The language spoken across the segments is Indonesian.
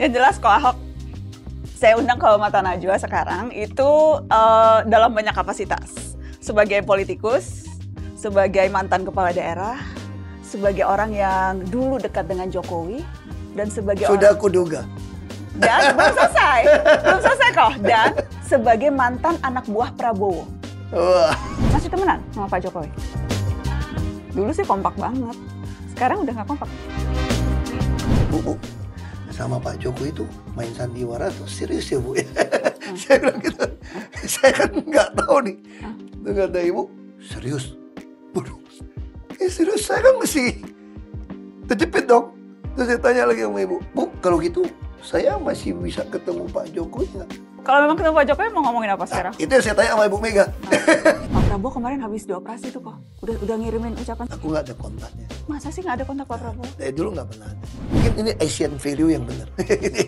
Yang jelas kok Ahok. Saya undang ke Mata Najwa sekarang itu uh, dalam banyak kapasitas. Sebagai politikus, sebagai mantan kepala daerah, sebagai orang yang dulu dekat dengan Jokowi, dan sebagai Sudah orang... kuduga. Dan belum selesai. belum selesai kok. Dan sebagai mantan anak buah Prabowo. Uh. Masih temenan sama Pak Jokowi? Dulu sih kompak banget. Sekarang udah nggak kompak. Bu, bu sama Pak Jokowi itu main sandiwara tuh serius ya Bu ya. Hmm. saya bilang gitu. saya kan nggak tahu nih. Hmm. Itu kata Ibu, serius. Waduh, ya serius saya kan mesti terjepit dong. Terus saya tanya lagi sama Ibu, Bu kalau gitu saya masih bisa ketemu Pak Jokowi nggak? Kalau memang ketemu Pak Jokowi mau ngomongin apa sekarang? Nah, itu yang saya tanya sama Ibu Mega. Nah, Pak Prabowo kemarin habis dioperasi tuh kok. Udah udah ngirimin ucapan. Aku nggak ada kontaknya. Masa sih nggak ada kontak Pak Prabowo? Nah, dari dulu nggak pernah ada. Mungkin ini Asian value yang benar.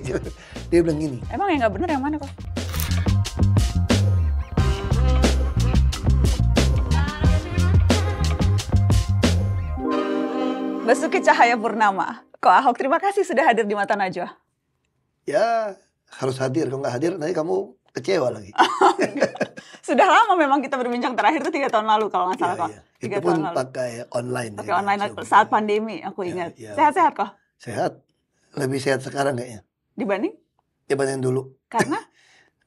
Dia bilang gini. Emang yang nggak benar yang mana kok? Basuki Cahaya Purnama. Kok Ahok, terima kasih sudah hadir di Mata Najwa ya harus hadir kalau nggak hadir nanti kamu kecewa lagi sudah lama memang kita berbincang terakhir itu tiga tahun lalu kalau nggak salah ya, kok ya. itu tahun pun lalu pakai online pakai ya, online coba. saat pandemi aku ya, ingat ya, ya. sehat sehat kok sehat lebih sehat sekarang kayaknya dibanding dibanding dulu karena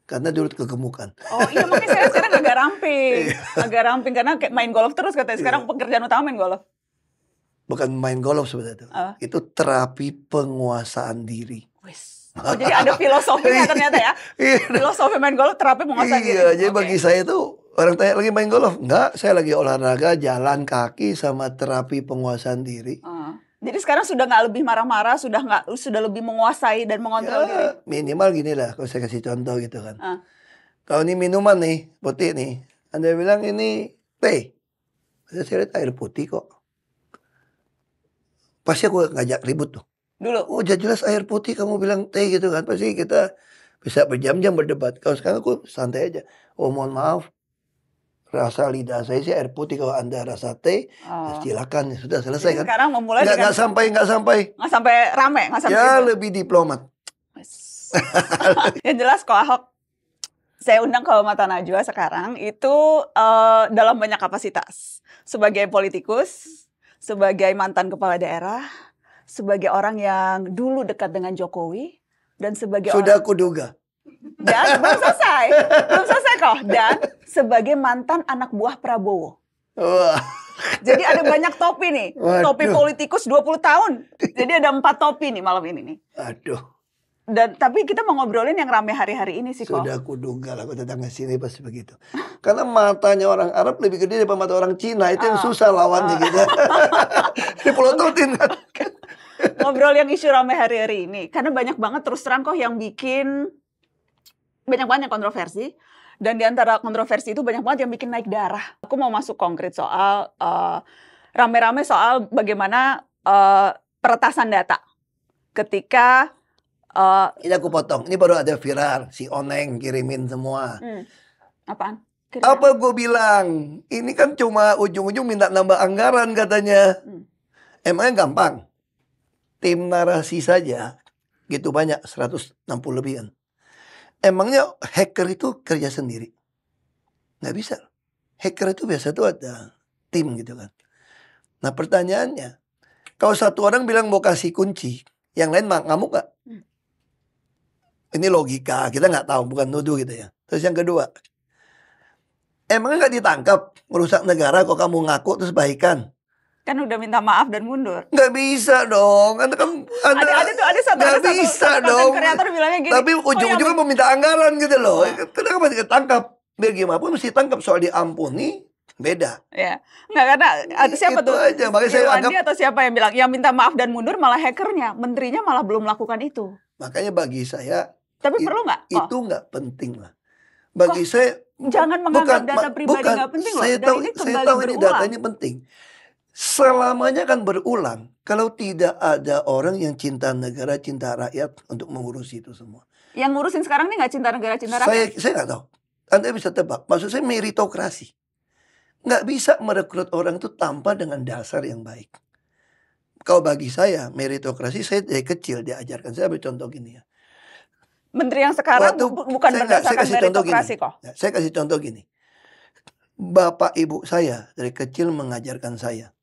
karena dulu kegemukan. Oh iya mungkin saya sekarang agak ramping, iya. agak ramping karena main golf terus katanya iya. sekarang pekerjaan utama main golf. Bukan main golf sebenarnya itu, uh. itu terapi penguasaan diri. Wiss. Oh, jadi ada filosofinya iya. ternyata ya. Iya. Filosofi main golf terapi menguasai gitu. Iya, jadi okay. bagi saya itu orang tanya lagi main golf, enggak, saya lagi olahraga, jalan kaki sama terapi penguasaan diri. Uh, jadi sekarang sudah nggak lebih marah-marah, sudah nggak sudah lebih menguasai dan mengontrol ya, diri. Minimal gini lah, kalau saya kasih contoh gitu kan. Uh. Kalau ini minuman nih, putih nih, Anda bilang ini teh. Saya lihat air putih kok. Pasti aku ngajak ribut tuh. Dulu, oh jelas jelas air putih kamu bilang teh gitu kan. Pasti kita bisa berjam-jam berdebat. Kalau sekarang aku santai aja. Oh mohon maaf, rasa lidah saya sih air putih kalau anda rasa teh ya oh. silakan ya sudah selesai Jadi kan sekarang memulai nggak, dengan... nggak sampai nggak sampai nggak sampai rame nggak sampai ya itu. lebih diplomat yang jelas kok Ahok saya undang ke Mata Najwa sekarang itu uh, dalam banyak kapasitas sebagai politikus sebagai mantan kepala daerah sebagai orang yang dulu dekat dengan Jokowi dan sebagai Sudah orang... kuduga. Dan belum selesai. belum selesai kok. Dan sebagai mantan anak buah Prabowo. Wah. Jadi ada banyak topi nih. Waduh. Topi politikus 20 tahun. Jadi ada empat topi nih malam ini nih. Aduh. Dan tapi kita mau ngobrolin yang rame hari-hari ini sih kok. Sudah kuduga lah aku datang ke sini pasti begitu. Karena matanya orang Arab lebih gede daripada mata orang Cina. Itu uh, yang ah. susah lawannya uh. gitu. Dipelototin kan ngobrol yang isu rame hari-hari ini. Karena banyak banget terus terang kok yang bikin banyak banget kontroversi. Dan di antara kontroversi itu banyak banget yang bikin naik darah. Aku mau masuk konkret soal eh, rame-rame uh, soal bagaimana uh, peretasan data ketika uh, ini aku potong. Ini baru ada viral si Oneng kirimin semua. Hmm. Apaan? Kira apa gue bilang ini kan cuma ujung-ujung minta nambah anggaran katanya hmm. emangnya gampang tim narasi saja gitu banyak 160 lebih kan. Emangnya hacker itu kerja sendiri? Nggak bisa. Hacker itu biasa tuh ada tim gitu kan. Nah pertanyaannya, kalau satu orang bilang mau kasih kunci, yang lain ngamuk nggak? Hmm. Ini logika, kita nggak tahu, bukan nuduh gitu ya. Terus yang kedua, emangnya nggak ditangkap merusak negara kok kamu ngaku terus baikan? kan udah minta maaf dan mundur. Gak bisa dong. kan kan ada ada, ada, tuh, ada satu gak ada bisa satu, dong. kreator bilangnya gini. Tapi oh, ujung-ujungnya oh, meminta anggaran gitu loh. Karena Kenapa masih tangkap? Biar gimana pun mesti tangkap soal diampuni beda. Ya, nggak karena ada siapa itu tuh? aja, makanya saya anggap atau siapa yang bilang yang minta maaf dan mundur malah hackernya, menterinya malah belum melakukan itu. Makanya bagi saya. Tapi perlu nggak? Itu nggak penting lah. Bagi Kok? saya. Jangan menganggap bukan, data pribadi nggak penting loh. Saya tahu, ini saya tahu ini data ini penting selamanya kan berulang kalau tidak ada orang yang cinta negara, cinta rakyat untuk mengurus itu semua. Yang ngurusin sekarang ini nggak cinta negara, cinta rakyat? Saya nggak tahu. Anda bisa tebak. Maksud saya meritokrasi. Nggak bisa merekrut orang itu tanpa dengan dasar yang baik. Kalau bagi saya, meritokrasi saya dari kecil diajarkan. Saya ambil contoh gini ya. Menteri yang sekarang Waktu, bukan saya, berdasarkan saya kasih meritokrasi kok? Ya, saya kasih contoh gini. Bapak ibu saya dari kecil mengajarkan saya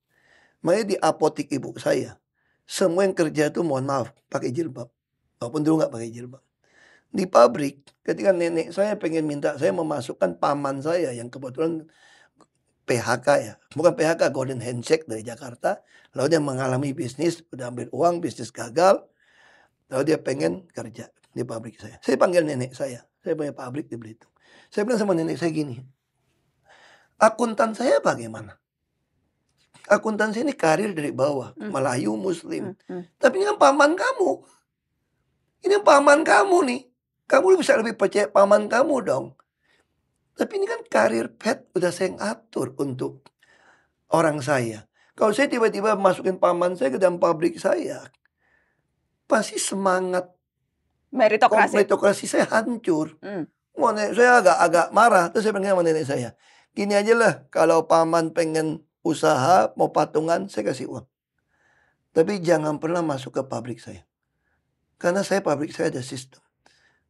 Makanya di apotik ibu saya, semua yang kerja itu mohon maaf pakai jilbab. Walaupun dulu nggak pakai jilbab. Di pabrik, ketika nenek saya pengen minta saya memasukkan paman saya yang kebetulan PHK ya, bukan PHK, golden handshake dari Jakarta. Lalu dia mengalami bisnis, udah ambil uang, bisnis gagal. Lalu dia pengen kerja di pabrik saya. Saya panggil nenek saya, saya punya pabrik di Belitung. Saya bilang sama nenek saya gini, akuntan saya bagaimana? akuntansi ini karir dari bawah, hmm. Melayu, Muslim. Hmm. Hmm. Tapi ini kan paman kamu. Ini paman kamu nih. Kamu bisa lebih percaya paman kamu dong. Tapi ini kan karir pet udah saya yang atur untuk orang saya. Kalau saya tiba-tiba masukin paman saya ke dalam pabrik saya, pasti semangat meritokrasi, meritokrasi saya hancur. Hmm. Mau Nenek saya agak-agak marah, terus saya pengen sama nenek saya. Gini aja lah, kalau paman pengen usaha mau patungan saya kasih uang tapi jangan pernah masuk ke pabrik saya karena saya pabrik saya ada sistem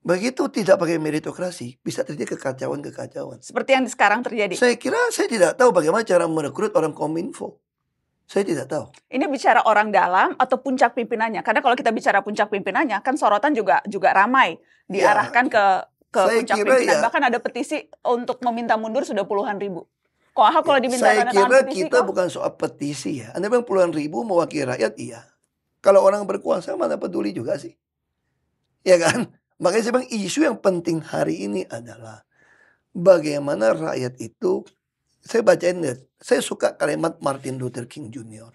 begitu tidak pakai meritokrasi bisa terjadi kekacauan-kekacauan seperti yang sekarang terjadi saya kira saya tidak tahu bagaimana cara merekrut orang kominfo saya tidak tahu. Ini bicara orang dalam atau puncak pimpinannya? Karena kalau kita bicara puncak pimpinannya, kan sorotan juga juga ramai diarahkan ya, ke ke puncak pimpinan. Ya, Bahkan ada petisi untuk meminta mundur sudah puluhan ribu. Kok kalau ya, diminta Saya kira petisi, kita kok? bukan soal petisi ya. Anda bilang puluhan ribu mewakili rakyat, iya. Kalau orang berkuasa mana peduli juga sih. Ya kan? Makanya saya bilang isu yang penting hari ini adalah bagaimana rakyat itu saya bacain deh. Saya suka kalimat Martin Luther King Jr.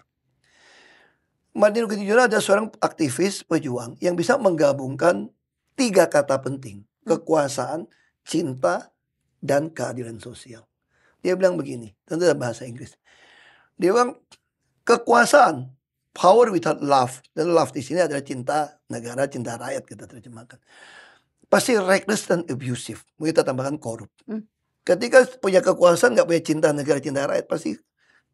Martin Luther King Jr. ada seorang aktivis pejuang yang bisa menggabungkan tiga kata penting. Hmm. Kekuasaan, cinta, dan keadilan sosial. Dia bilang begini, tentu ada bahasa Inggris. Dia bilang, kekuasaan, power without love. Dan love di sini adalah cinta negara, cinta rakyat kita terjemahkan. Pasti reckless dan abusive. Mungkin kita tambahkan korup. Hmm. Ketika punya kekuasaan, nggak punya cinta negara, cinta rakyat, pasti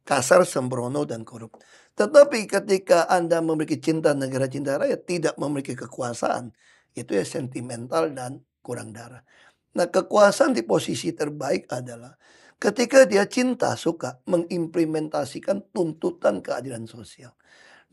kasar, sembrono, dan korup. Tetapi ketika Anda memiliki cinta negara, cinta rakyat, tidak memiliki kekuasaan, itu ya sentimental dan kurang darah. Nah, kekuasaan di posisi terbaik adalah Ketika dia cinta, suka mengimplementasikan tuntutan keadilan sosial.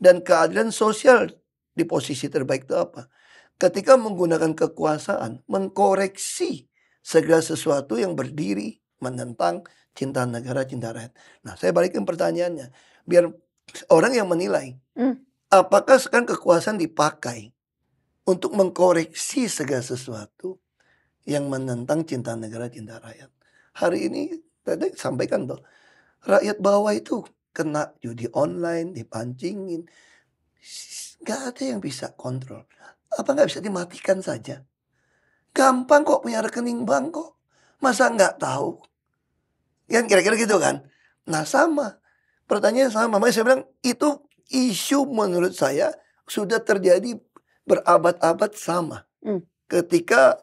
Dan keadilan sosial di posisi terbaik itu apa? Ketika menggunakan kekuasaan, mengkoreksi segala sesuatu yang berdiri menentang cinta negara, cinta rakyat. Nah, saya balikin pertanyaannya. Biar orang yang menilai, mm. apakah sekarang kekuasaan dipakai untuk mengkoreksi segala sesuatu yang menentang cinta negara, cinta rakyat? hari ini Tadi sampaikan tuh, rakyat bawah itu kena judi online, dipancingin. Nggak ada yang bisa kontrol. Apa nggak bisa dimatikan saja? Gampang kok punya rekening bank kok. Masa nggak tahu? Kan kira-kira gitu kan? Nah sama. Pertanyaan sama. Makanya saya bilang itu isu menurut saya sudah terjadi berabad-abad sama. Hmm. Ketika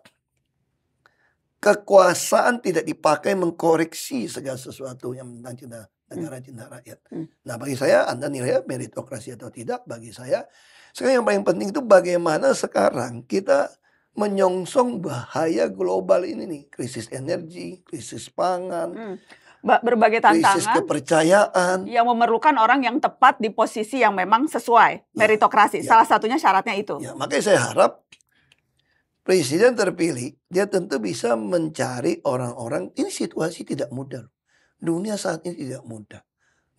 kekuasaan tidak dipakai mengkoreksi segala sesuatu yang tentang cinta hmm. negara hmm. cinta rakyat. Hmm. Nah bagi saya Anda nilai meritokrasi atau tidak bagi saya sekarang yang paling penting itu bagaimana sekarang kita menyongsong bahaya global ini nih krisis energi, krisis pangan, hmm berbagai tantangan, krisis kepercayaan yang memerlukan orang yang tepat di posisi yang memang sesuai ya, meritokrasi. Ya. Salah satunya syaratnya itu. Ya, makanya saya harap presiden terpilih, dia tentu bisa mencari orang-orang. Ini situasi tidak mudah. Dunia saat ini tidak mudah.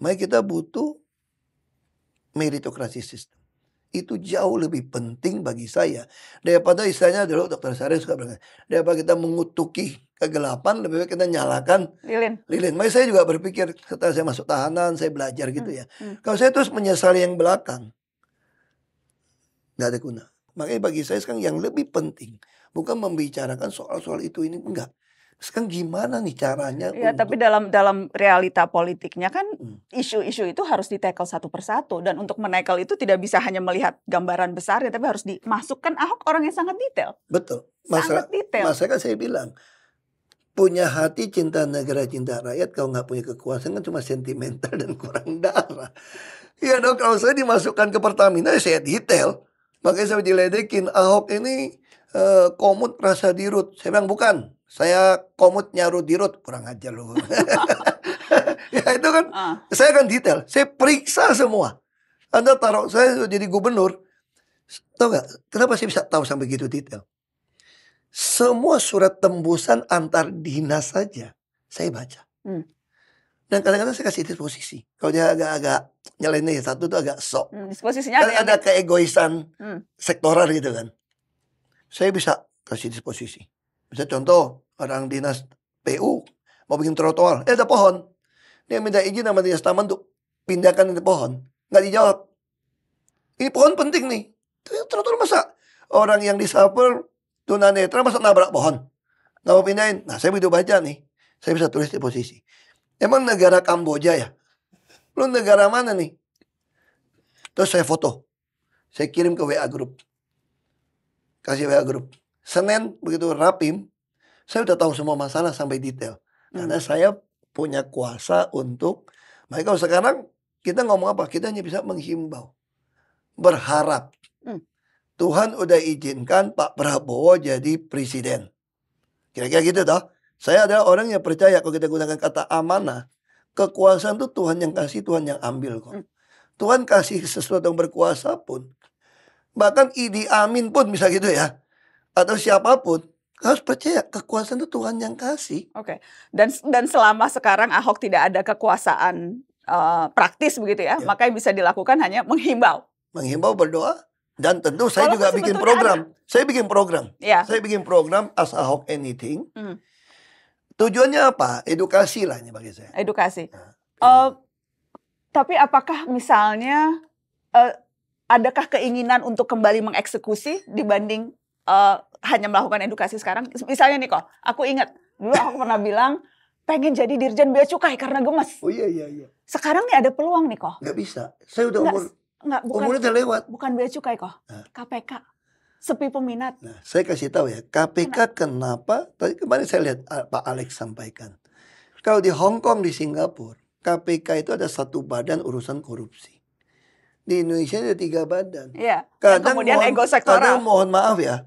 Mari kita butuh meritokrasi sistem. Itu jauh lebih penting bagi saya. Daripada istilahnya dulu dokter Sari suka berkata, daripada kita mengutuki kegelapan, lebih baik kita nyalakan lilin. lilin. Makanya saya juga berpikir, setelah saya masuk tahanan, saya belajar gitu hmm, ya. Hmm, Kalau saya terus menyesali yang belakang, nggak ada guna Makanya bagi saya sekarang yang lebih penting bukan membicarakan soal-soal itu ini enggak. Sekarang gimana nih caranya? Ya, untuk... tapi dalam dalam realita politiknya kan hmm. isu-isu hmm. itu harus ditekel satu persatu dan untuk menekel itu tidak bisa hanya melihat gambaran besar ya tapi harus dimasukkan Ahok orang yang sangat detail. Betul. Masalah, sangat detail. Masalah kan saya bilang punya hati cinta negara cinta rakyat kalau nggak punya kekuasaan kan cuma sentimental dan kurang darah Iya dong kalau saya dimasukkan ke Pertamina ya saya detail Makanya saya diledekin Ahok ini eh, komut rasa dirut. Saya bilang bukan. Saya komut nyaru dirut. Kurang aja loh. ya itu kan uh. saya kan detail. Saya periksa semua. Anda taruh saya jadi gubernur. Tahu nggak kenapa saya bisa tahu sampai gitu detail? Semua surat tembusan antar dinas saja saya baca. Hmm dan kadang-kadang saya kasih disposisi kalau dia agak-agak nyeleneh satu tuh agak sok hmm, disposisinya kan ada, ada keegoisan hmm. sektoral gitu kan saya bisa kasih disposisi bisa contoh orang dinas PU mau bikin trotoar eh ada pohon dia minta izin sama dinas taman untuk pindahkan ini pohon nggak dijawab ini pohon penting nih trotoar masa orang yang disabel tunanetra masa nabrak pohon nggak mau pindahin nah saya begitu baca nih saya bisa tulis di posisi Emang negara Kamboja ya? Lu negara mana nih? Terus saya foto. Saya kirim ke WA group, Kasih WA group. Senin begitu rapim, saya udah tahu semua masalah sampai detail. Hmm. Karena saya punya kuasa untuk mereka sekarang kita ngomong apa? Kita hanya bisa menghimbau. Berharap. Hmm. Tuhan udah izinkan Pak Prabowo jadi presiden. Kira-kira gitu toh. Saya adalah orang yang percaya kalau kita gunakan kata amanah, kekuasaan itu Tuhan yang kasih, Tuhan yang ambil kok. Hmm. Tuhan kasih sesuatu yang berkuasa pun. Bahkan Idi Amin pun bisa gitu ya. Atau siapapun harus percaya kekuasaan itu Tuhan yang kasih. Oke. Okay. Dan dan selama sekarang Ahok tidak ada kekuasaan uh, praktis begitu ya, ya. maka yang bisa dilakukan hanya menghimbau. Menghimbau berdoa dan tentu saya Kalau juga bikin program. Ada. Saya bikin program. Ya. Saya bikin program As Ahok Anything. Hmm. Tujuannya apa? Edukasi lah ini bagi saya. Edukasi. Nah, uh, tapi apakah misalnya uh, adakah keinginan untuk kembali mengeksekusi dibanding uh, hanya melakukan edukasi sekarang? Misalnya nih kok, aku ingat dulu aku pernah bilang pengen jadi dirjen bea cukai karena gemes. Oh iya iya iya. Sekarang nih ada peluang nih kok. Gak bisa. Saya udah umur Enggak, bukan, umurnya udah lewat. Bukan bea cukai kok. Nah. KPK sepi peminat. Nah, saya kasih tahu ya, KPK kenapa? Tadi kemarin saya lihat ah, Pak Alex sampaikan. Kalau di Hong Kong di Singapura, KPK itu ada satu badan urusan korupsi. Di Indonesia ada tiga badan. Iya. Kadang kemudian mohon, ego sektoral. Kadang mohon maaf ya.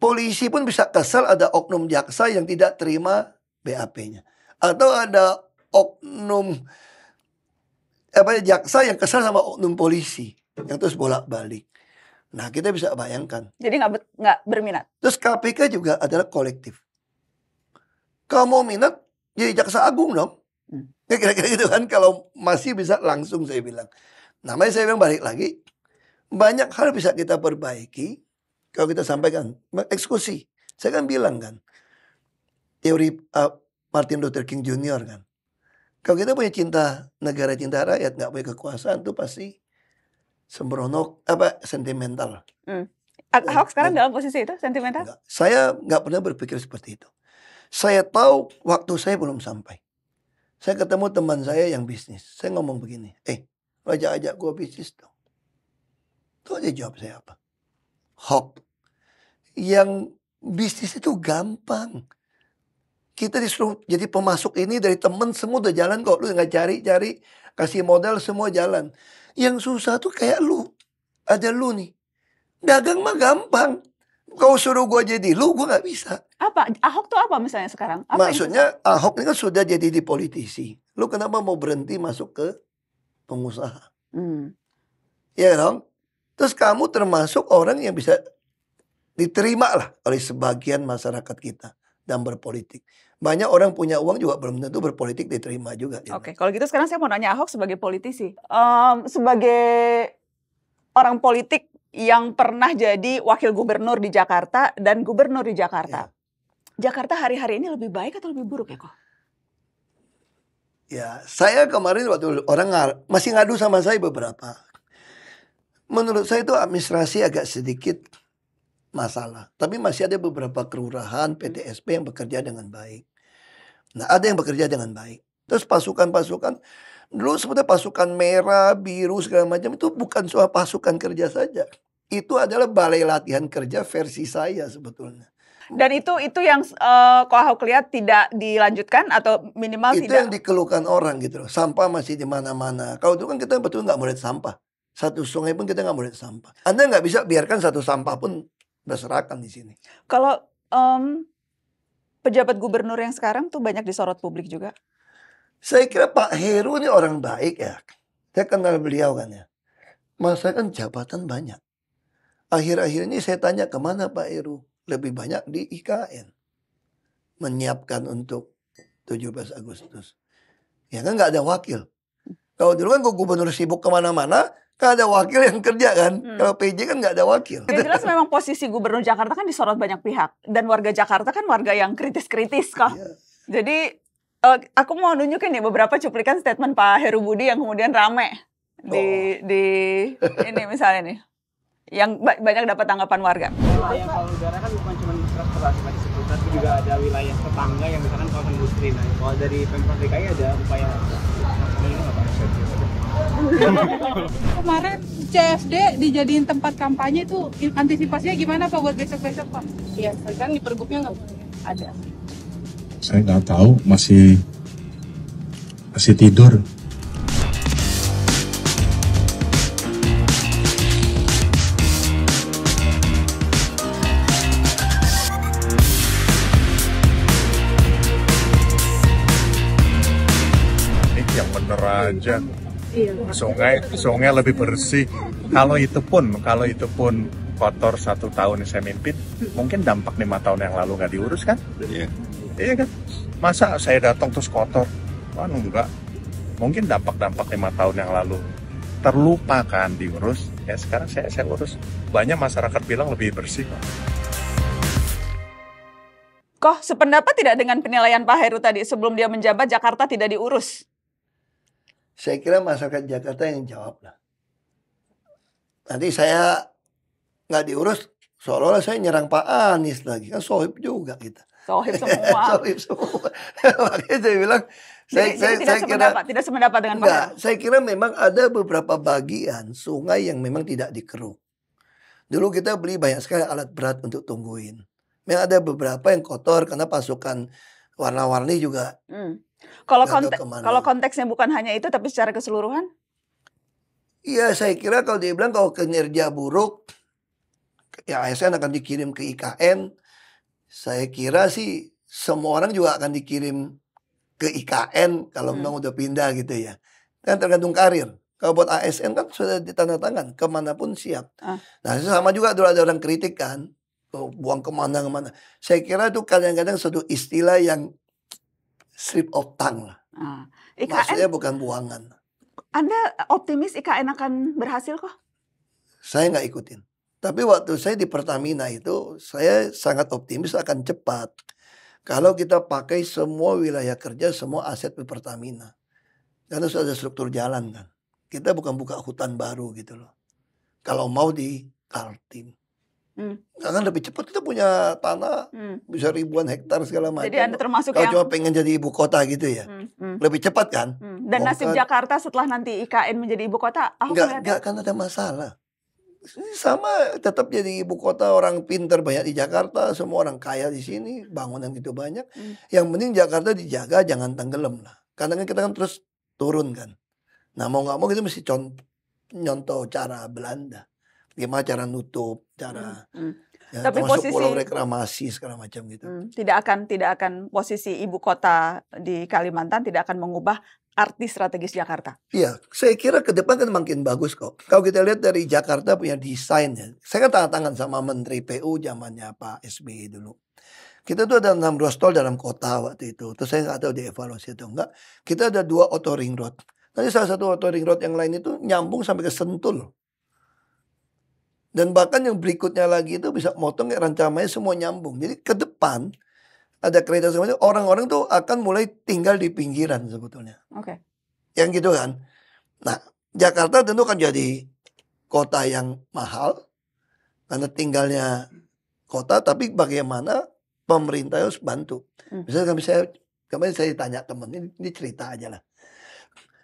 Polisi pun bisa kesal ada oknum jaksa yang tidak terima BAP-nya. Atau ada oknum apa jaksa yang kesal sama oknum polisi yang terus bolak-balik. Nah, kita bisa bayangkan. Jadi nggak nggak berminat. Terus KPK juga adalah kolektif. mau minat jadi jaksa agung dong. Hmm. Ya, kira-kira gitu kan kalau masih bisa langsung saya bilang. Namanya saya bilang balik lagi, banyak hal bisa kita perbaiki kalau kita sampaikan eksekusi. Saya kan bilang kan teori uh, Martin Luther King Jr. kan. Kalau kita punya cinta negara, cinta rakyat, nggak punya kekuasaan itu pasti sembrono apa sentimental. Hmm. Ahok nah, sekarang dalam posisi itu sentimental? Enggak. Saya nggak pernah berpikir seperti itu. Saya tahu waktu saya belum sampai. Saya ketemu teman saya yang bisnis. Saya ngomong begini, eh Raja ajak gue bisnis dong. Tuh aja jawab saya apa? Hok. Yang bisnis itu gampang. Kita disuruh jadi pemasuk ini dari temen semua udah jalan kok. Lu nggak cari-cari, kasih modal semua jalan. Yang susah tuh kayak lu. Ada lu nih. Dagang mah gampang. Kau suruh gua jadi lu, gua nggak bisa. Apa? Ahok tuh apa misalnya sekarang? Apa Maksudnya Ahok ini kan sudah jadi di politisi. Lu kenapa mau berhenti masuk ke pengusaha? Hmm. Ya dong? Terus kamu termasuk orang yang bisa diterima lah oleh sebagian masyarakat kita dan berpolitik. Banyak orang punya uang juga belum tentu berpolitik diterima juga. Ya. Oke, okay. kalau gitu sekarang saya mau nanya Ahok sebagai politisi, um, sebagai orang politik yang pernah jadi wakil gubernur di Jakarta dan gubernur di Jakarta. Ya. Jakarta hari-hari ini lebih baik atau lebih buruk ya kok? Ya, saya kemarin waktu orang ngar masih ngadu sama saya beberapa. Menurut saya itu administrasi agak sedikit masalah. Tapi masih ada beberapa kelurahan PTSP hmm. yang bekerja dengan baik. Nah ada yang bekerja dengan baik. Terus pasukan-pasukan dulu sebetulnya pasukan merah, biru segala macam itu bukan soal pasukan kerja saja. Itu adalah balai latihan kerja versi saya sebetulnya. Dan itu itu yang uh, eh, kalau aku lihat tidak dilanjutkan atau minimal itu tidak. Itu yang dikeluhkan orang gitu loh. Sampah masih di mana-mana. Kalau itu kan kita betul nggak mau sampah. Satu sungai pun kita nggak mau sampah. Anda nggak bisa biarkan satu sampah pun berserakan di sini. Kalau um, pejabat gubernur yang sekarang tuh banyak disorot publik juga. Saya kira Pak Heru ini orang baik ya. Saya kenal beliau kan ya. Masa kan jabatan banyak. Akhir-akhir ini saya tanya kemana Pak Heru. Lebih banyak di IKN. Menyiapkan untuk 17 Agustus. Ya kan nggak ada wakil. Kalau dulu kan gubernur sibuk kemana-mana, Kan ada wakil yang kerja kan. Hmm. Kalau PJ kan nggak ada wakil. Yang jelas memang posisi gubernur Jakarta kan disorot banyak pihak. Dan warga Jakarta kan warga yang kritis-kritis kok. Yeah. Jadi uh, aku mau nunjukin nih beberapa cuplikan statement Pak Heru Budi yang kemudian rame. Oh. Di, di ini misalnya nih. Yang ba banyak dapat tanggapan warga. Wilayah negara kan bukan cuma transportasi tadi sebut, tapi juga ada wilayah tetangga yang misalkan kawasan industri. Nah, kalau dari Pemprov DKI ada upaya Kemarin CFD dijadiin tempat kampanye itu antisipasinya gimana Pak buat besok-besok Pak? Iya, kan di pergubnya nggak ada. Saya nggak tahu, masih masih tidur. yang bener aja Iya. sungai sungai lebih bersih kalau itu pun kalau itu pun kotor satu tahun saya mimpin mungkin dampak lima tahun yang lalu nggak diurus kan iya iya kan masa saya datang terus kotor wah enggak mungkin dampak-dampak lima tahun yang lalu terlupakan diurus ya sekarang saya saya urus banyak masyarakat bilang lebih bersih kok. Kok sependapat tidak dengan penilaian Pak Heru tadi sebelum dia menjabat Jakarta tidak diurus saya kira masyarakat Jakarta yang jawab lah. Nanti saya nggak diurus, seolah-olah saya nyerang Pak Anies lagi. Kan sohib juga kita. Sohib semua. sohib semua. Makanya saya bilang, jadi, saya, jadi tidak saya kira, tidak semendapat dengan enggak, Pak Saya kira memang ada beberapa bagian sungai yang memang tidak dikeruk. Dulu kita beli banyak sekali alat berat untuk tungguin. Memang ada beberapa yang kotor karena pasukan warna-warni juga hmm. Kalau konteks, kalau konteksnya bukan hanya itu, tapi secara keseluruhan? Iya, saya kira kalau dia bilang kalau kinerja buruk, ya ASN akan dikirim ke IKN. Saya kira sih semua orang juga akan dikirim ke IKN kalau hmm. memang udah pindah gitu ya. Kan tergantung karir. Kalau buat ASN kan sudah ditanda kemana pun siap. Ah. Nah, sama juga dulu ada orang kritik kan, oh, buang kemana-kemana. Saya kira itu kadang-kadang suatu istilah yang slip of tongue lah. Uh, ah, IKN, Maksudnya bukan buangan. Anda eh, optimis IKN akan berhasil kok? Saya nggak ikutin. Tapi waktu saya di Pertamina itu, saya sangat optimis akan cepat. Kalau kita pakai semua wilayah kerja, semua aset di Pertamina. Karena sudah ada struktur jalan kan. Kita bukan buka hutan baru gitu loh. Kalau mau di Kaltim hmm. Nah, kan lebih cepat kita punya tanah hmm. bisa ribuan hektar segala macam. Jadi anda termasuk Kalau yang cuma pengen jadi ibu kota gitu ya, hmm. Hmm. lebih cepat kan? Hmm. Dan nasib Jakarta setelah nanti IKN menjadi ibu kota, nggak nggak kan akan ada masalah. Sama tetap jadi ibu kota orang pinter banyak di Jakarta, semua orang kaya di sini, bangunan gitu banyak. Hmm. Yang penting Jakarta dijaga jangan tenggelam lah. Karena kan kita kan terus turun kan. Nah mau nggak mau kita mesti contoh, nyontoh cara Belanda gimana cara nutup, cara hmm. hmm. ya, Tapi posisi, pulau reklamasi segala macam gitu. Hmm, tidak akan tidak akan posisi ibu kota di Kalimantan tidak akan mengubah arti strategis Jakarta. Iya, saya kira ke depan kan makin bagus kok. Kalau kita lihat dari Jakarta punya desainnya, Saya kan tangan tangan sama Menteri PU zamannya Pak SBY dulu. Kita tuh ada enam ruas tol dalam kota waktu itu. Terus saya nggak tahu dievaluasi atau enggak. Kita ada dua auto ring road. Nanti salah satu auto ring road yang lain itu nyambung sampai ke Sentul. Dan bahkan yang berikutnya lagi itu bisa motong kayak semua nyambung. Jadi ke depan ada kereta semacam orang-orang tuh akan mulai tinggal di pinggiran sebetulnya. Oke. Okay. Yang gitu kan. Nah, Jakarta tentu kan jadi kota yang mahal karena tinggalnya kota tapi bagaimana pemerintah harus bantu. Hmm. Misalnya kami saya kemarin saya tanya teman ini, ini cerita aja lah.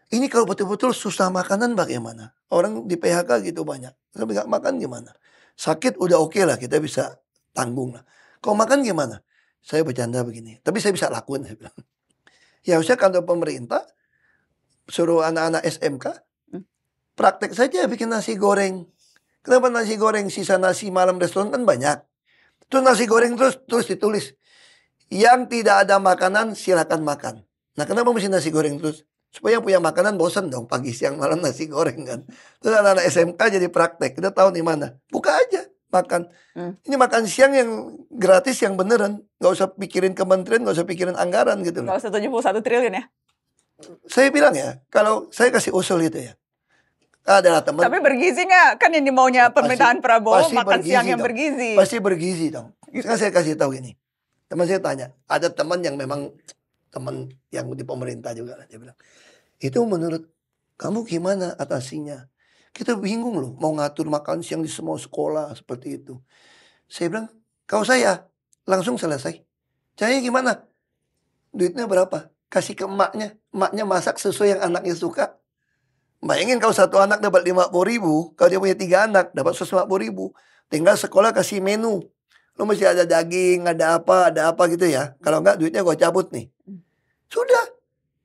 Ini kalau betul-betul susah makanan bagaimana? Orang di PHK gitu banyak. Tapi gak makan gimana? Sakit udah oke okay lah, kita bisa tanggung lah. Kalau makan gimana? Saya bercanda begini. Tapi saya bisa lakuin, saya bilang. Ya harusnya kantor pemerintah suruh anak-anak SMK, hmm. praktek saja bikin nasi goreng. Kenapa nasi goreng sisa nasi malam restoran kan banyak. Terus nasi goreng terus terus ditulis. Yang tidak ada makanan silahkan makan. Nah kenapa mesti nasi goreng terus? Supaya yang punya makanan bosan dong pagi, siang, malam nasi goreng kan. Terus anak-anak SMK jadi praktek, kita tahu di mana. Buka aja makan. Hmm. Ini makan siang yang gratis yang beneran. Gak usah pikirin kementerian, gak usah pikirin anggaran gitu. Gak usah tujuh satu triliun ya? Saya bilang ya, kalau saya kasih usul itu ya. Ada teman. Tapi bergizi gak? Kan yang dimaunya permintaan pasti, Prabowo pasti makan siang dong. yang bergizi. Pasti bergizi dong. Gitu. saya kasih tahu ini. Teman saya tanya, ada teman yang memang teman yang di pemerintah juga dia bilang itu menurut kamu gimana atasinya kita bingung loh mau ngatur makan siang di semua sekolah seperti itu saya bilang kau saya langsung selesai caranya gimana duitnya berapa kasih ke emaknya emaknya masak sesuai yang anaknya suka bayangin kau satu anak dapat lima puluh ribu kalau dia punya tiga anak dapat seratus lima puluh ribu tinggal sekolah kasih menu lo mesti ada daging ada apa ada apa gitu ya kalau enggak duitnya gue cabut nih sudah.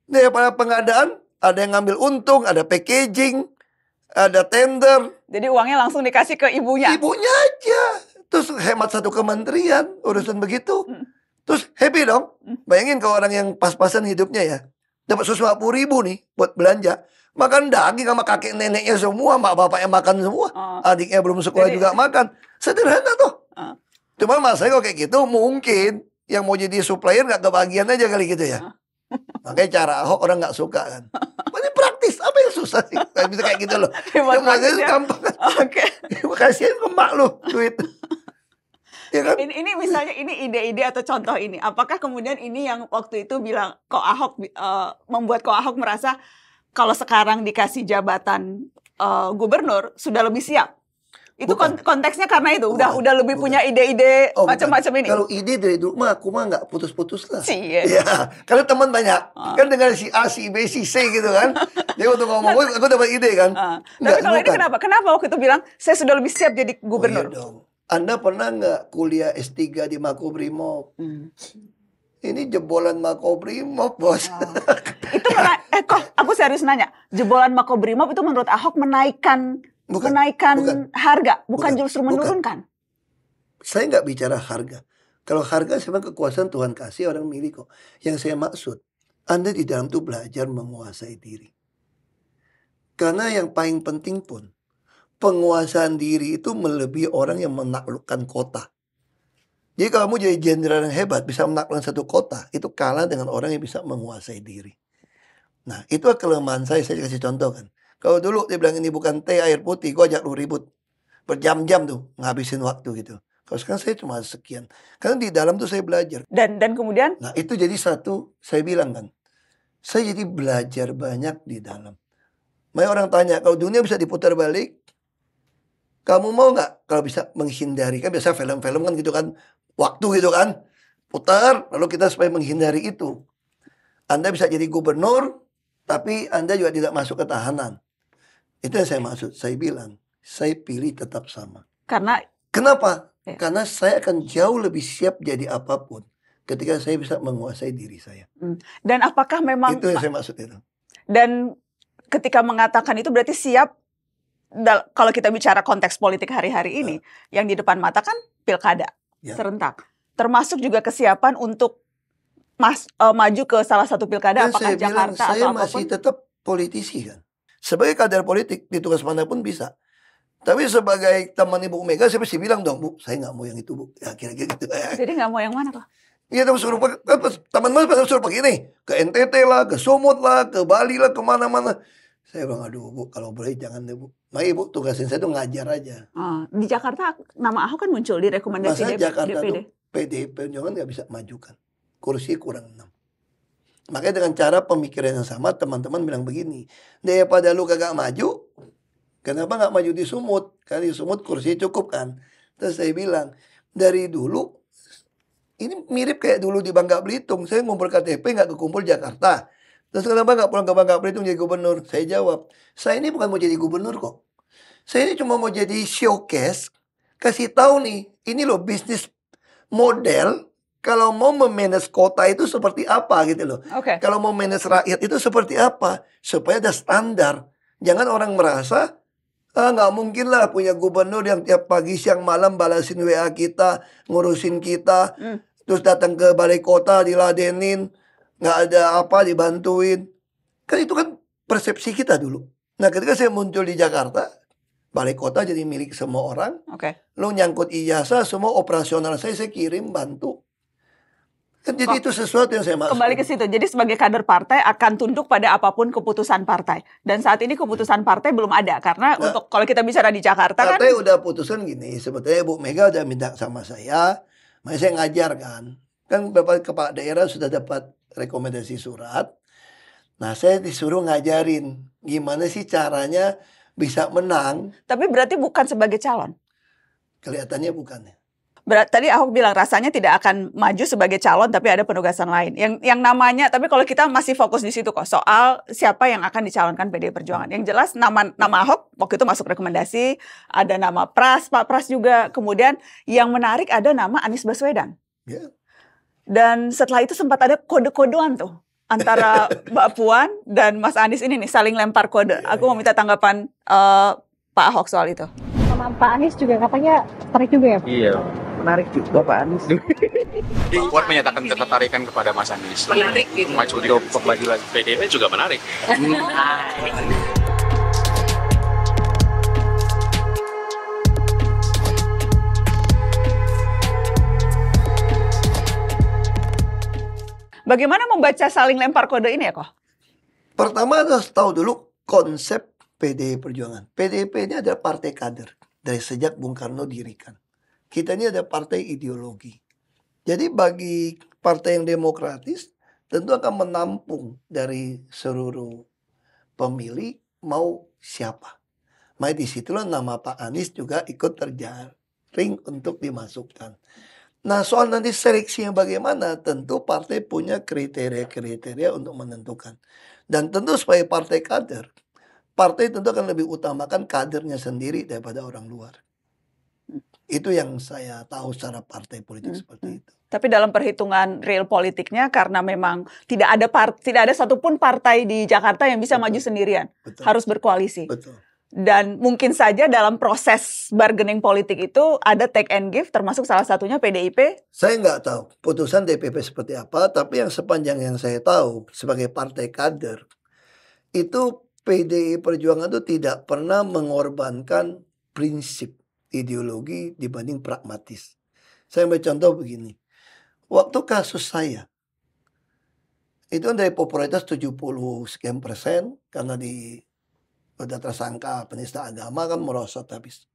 Daripada nah, pengadaan, ada yang ngambil untung, ada packaging, ada tender. Jadi uangnya langsung dikasih ke ibunya? Ibunya aja. Terus hemat satu kementerian, urusan begitu. Hmm. Terus happy dong. Hmm. Bayangin kalau orang yang pas-pasan hidupnya ya. Dapat puluh ribu nih buat belanja. Makan daging sama kakek neneknya semua, mak bapaknya makan semua. Oh. Adiknya belum sekolah Jadi, juga makan. Sederhana tuh. Oh. Cuma masalahnya kalau kayak gitu mungkin yang mau jadi supplier nggak kebagian aja kali gitu ya. Oh. Makanya cara Ahok orang nggak suka kan. Ini praktis, apa yang susah sih? Gak bisa kayak gitu loh. Yang praktis ya? gampang. Oke. Okay. Kasihin ke mak lu duit. Ya kan? ini, ini misalnya ini ide-ide atau contoh ini. Apakah kemudian ini yang waktu itu bilang kok Ahok uh, membuat kok Ahok merasa kalau sekarang dikasih jabatan uh, gubernur sudah lebih siap itu Bukan. konteksnya karena itu udah Bukan. udah lebih Bukan. punya ide-ide oh, macam-macam ini. Kalau ide dari dulu mah aku mah nggak putus-putus lah. Iya. Ya, kalau teman banyak ah. kan dengan si A, si B, si C gitu kan. Dia waktu ngomong aku dapat ide kan. Ah. Tapi kalau ini kenapa? Kenapa waktu itu bilang saya sudah lebih siap jadi gubernur? Oh, iya dong. Anda pernah nggak kuliah S3 di Makobrimob? Hmm. Ini jebolan Makobrimob, bos. Wow. itu mana? eh kok aku serius nanya, jebolan Makobrimob itu menurut Ahok menaikkan bukan, menaikkan bukan, harga, bukan, bukan justru menurunkan. Bukan. Saya nggak bicara harga. Kalau harga memang kekuasaan Tuhan kasih orang milik kok. Yang saya maksud, Anda di dalam itu belajar menguasai diri. Karena yang paling penting pun, penguasaan diri itu melebihi orang yang menaklukkan kota. Jadi kamu jadi jenderal yang hebat, bisa menaklukkan satu kota, itu kalah dengan orang yang bisa menguasai diri. Nah, itu kelemahan saya, saya kasih contoh kan. Kalau dulu dia bilang ini bukan teh air putih, gue ajak lu ribut. Berjam-jam tuh ngabisin waktu gitu. Kalau sekarang saya cuma sekian. Karena di dalam tuh saya belajar. Dan dan kemudian? Nah itu jadi satu, saya bilang kan. Saya jadi belajar banyak di dalam. Banyak orang tanya, kalau dunia bisa diputar balik, kamu mau nggak kalau bisa menghindari? Kan biasa film-film kan gitu kan, waktu gitu kan, putar, lalu kita supaya menghindari itu. Anda bisa jadi gubernur, tapi Anda juga tidak masuk ke tahanan. Itu yang saya maksud. Saya bilang, saya pilih tetap sama. Karena Kenapa? Ya. Karena saya akan jauh lebih siap jadi apapun ketika saya bisa menguasai diri saya. Hmm. Dan apakah memang Itu yang saya maksud itu. Dan ketika mengatakan itu berarti siap kalau kita bicara konteks politik hari-hari iya. ini nah. yang di depan mata kan pilkada ya. serentak. Termasuk juga kesiapan untuk mas, uh, maju ke salah satu pilkada ya, apakah saya Jakarta bilang, saya atau apapun. Saya masih tetap politisi kan. Sebagai kader politik di tugas pun bisa. Tapi sebagai teman Ibu Mega saya pasti bilang dong, Bu, saya nggak mau yang itu, Bu. Ya kira-kira gitu. Jadi nggak mau yang mana, Pak? Iya, terus suruh eh, teman mas pada suruh pergi nih ke NTT lah, ke Sumut lah, ke Bali lah, kemana-mana. Saya bilang, aduh bu, kalau boleh jangan deh bu. Makanya ibu tugasin saya tuh ngajar aja. Oh, di Jakarta nama Ahok kan muncul di rekomendasi Masa Jakarta DPD. tuh PDP, jangan nggak bisa majukan. Kursi kurang enam. Makanya dengan cara pemikiran yang sama teman-teman bilang begini, daripada lu kagak maju, kenapa gak maju di sumut? Karena di sumut kursi cukup kan. Terus saya bilang, dari dulu ini mirip kayak dulu di Bangka Belitung, saya ngumpul KTP nggak kekumpul Jakarta. Terus kenapa gak pulang ke Bangka Belitung jadi gubernur? Saya jawab, saya ini bukan mau jadi gubernur kok. Saya ini cuma mau jadi showcase, kasih tahu nih, ini loh bisnis model kalau mau memanage kota itu seperti apa gitu loh. Okay. Kalau mau manage rakyat itu seperti apa supaya ada standar. Jangan orang merasa ah nggak mungkin lah punya gubernur yang tiap pagi siang malam balasin WA kita, ngurusin kita, mm. terus datang ke balai kota diladenin, nggak ada apa dibantuin. Kan itu kan persepsi kita dulu. Nah ketika saya muncul di Jakarta, balai kota jadi milik semua orang. Okay. Lo nyangkut ijazah, semua operasional saya saya kirim bantu Kan jadi itu sesuatu yang saya maksud. Kembali ke situ. Jadi sebagai kader partai akan tunduk pada apapun keputusan partai. Dan saat ini keputusan partai belum ada karena nah, untuk kalau kita bicara di Jakarta partai kan Partai udah putusan gini, sebetulnya Bu Mega udah minta sama saya, makanya saya ngajar kan. Kan Bapak kepala daerah sudah dapat rekomendasi surat. Nah, saya disuruh ngajarin gimana sih caranya bisa menang. Tapi berarti bukan sebagai calon. Kelihatannya bukan ya. Berat, tadi Ahok bilang rasanya tidak akan maju sebagai calon tapi ada penugasan lain. Yang yang namanya tapi kalau kita masih fokus di situ kok soal siapa yang akan dicalonkan PDI Perjuangan. Yang jelas nama nama Ahok waktu itu masuk rekomendasi, ada nama Pras, Pak Pras juga. Kemudian yang menarik ada nama Anies Baswedan. Ya. Dan setelah itu sempat ada kode-kodean tuh antara Mbak Puan dan Mas Anies ini nih saling lempar kode. Iya, aku mau iya. minta tanggapan uh, Pak Ahok soal itu. Sama Pak Anies juga katanya tarik juga ya? Iya menarik juga Pak Anies. Kuat menyatakan ketertarikan kepada Mas Anies. Menarik gitu. Maju di pemajuan PDIP juga menarik. Bagaimana membaca saling lempar kode ini ya, kok? Pertama harus tahu dulu konsep PDI Perjuangan. PDIP ini adalah partai kader dari sejak Bung Karno dirikan. Kita ini ada partai ideologi. Jadi bagi partai yang demokratis tentu akan menampung dari seluruh pemilih mau siapa. Maka nah, disitulah nama Pak Anies juga ikut terjaring untuk dimasukkan. Nah soal nanti seleksinya bagaimana tentu partai punya kriteria-kriteria untuk menentukan. Dan tentu sebagai partai kader, partai tentu akan lebih utamakan kadernya sendiri daripada orang luar. Hmm. Itu yang saya tahu secara partai politik hmm. seperti hmm. itu. Tapi dalam perhitungan real politiknya karena memang tidak ada part, tidak ada satupun partai di Jakarta yang bisa Betul. maju sendirian. Betul. Harus berkoalisi. Betul. Dan mungkin saja dalam proses bargaining politik itu ada take and give termasuk salah satunya PDIP. Saya nggak tahu putusan DPP seperti apa, tapi yang sepanjang yang saya tahu sebagai partai kader itu PDI Perjuangan itu tidak pernah mengorbankan prinsip ideologi dibanding pragmatis. Saya ambil contoh begini. Waktu kasus saya, itu kan dari popularitas 70 sekian persen, karena di udah tersangka penista agama kan merosot habis.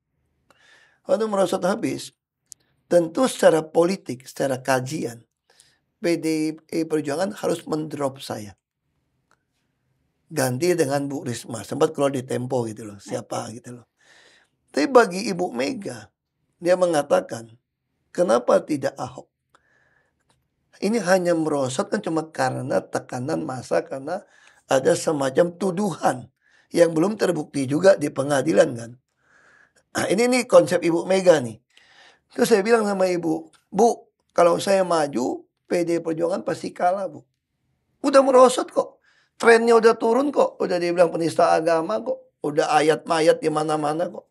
Waktu merosot habis, tentu secara politik, secara kajian, PDI Perjuangan harus mendrop saya. Ganti dengan Bu Risma. Sempat keluar di Tempo gitu loh, siapa gitu loh. Tapi bagi Ibu Mega, dia mengatakan, kenapa tidak Ahok? Ini hanya merosot kan cuma karena tekanan masa, karena ada semacam tuduhan yang belum terbukti juga di pengadilan kan. Nah, ini nih konsep Ibu Mega nih. Terus saya bilang sama Ibu, Bu, kalau saya maju, PD Perjuangan pasti kalah, Bu. Udah merosot kok. Trennya udah turun kok. Udah dibilang penista agama kok. Udah ayat-mayat di mana-mana kok.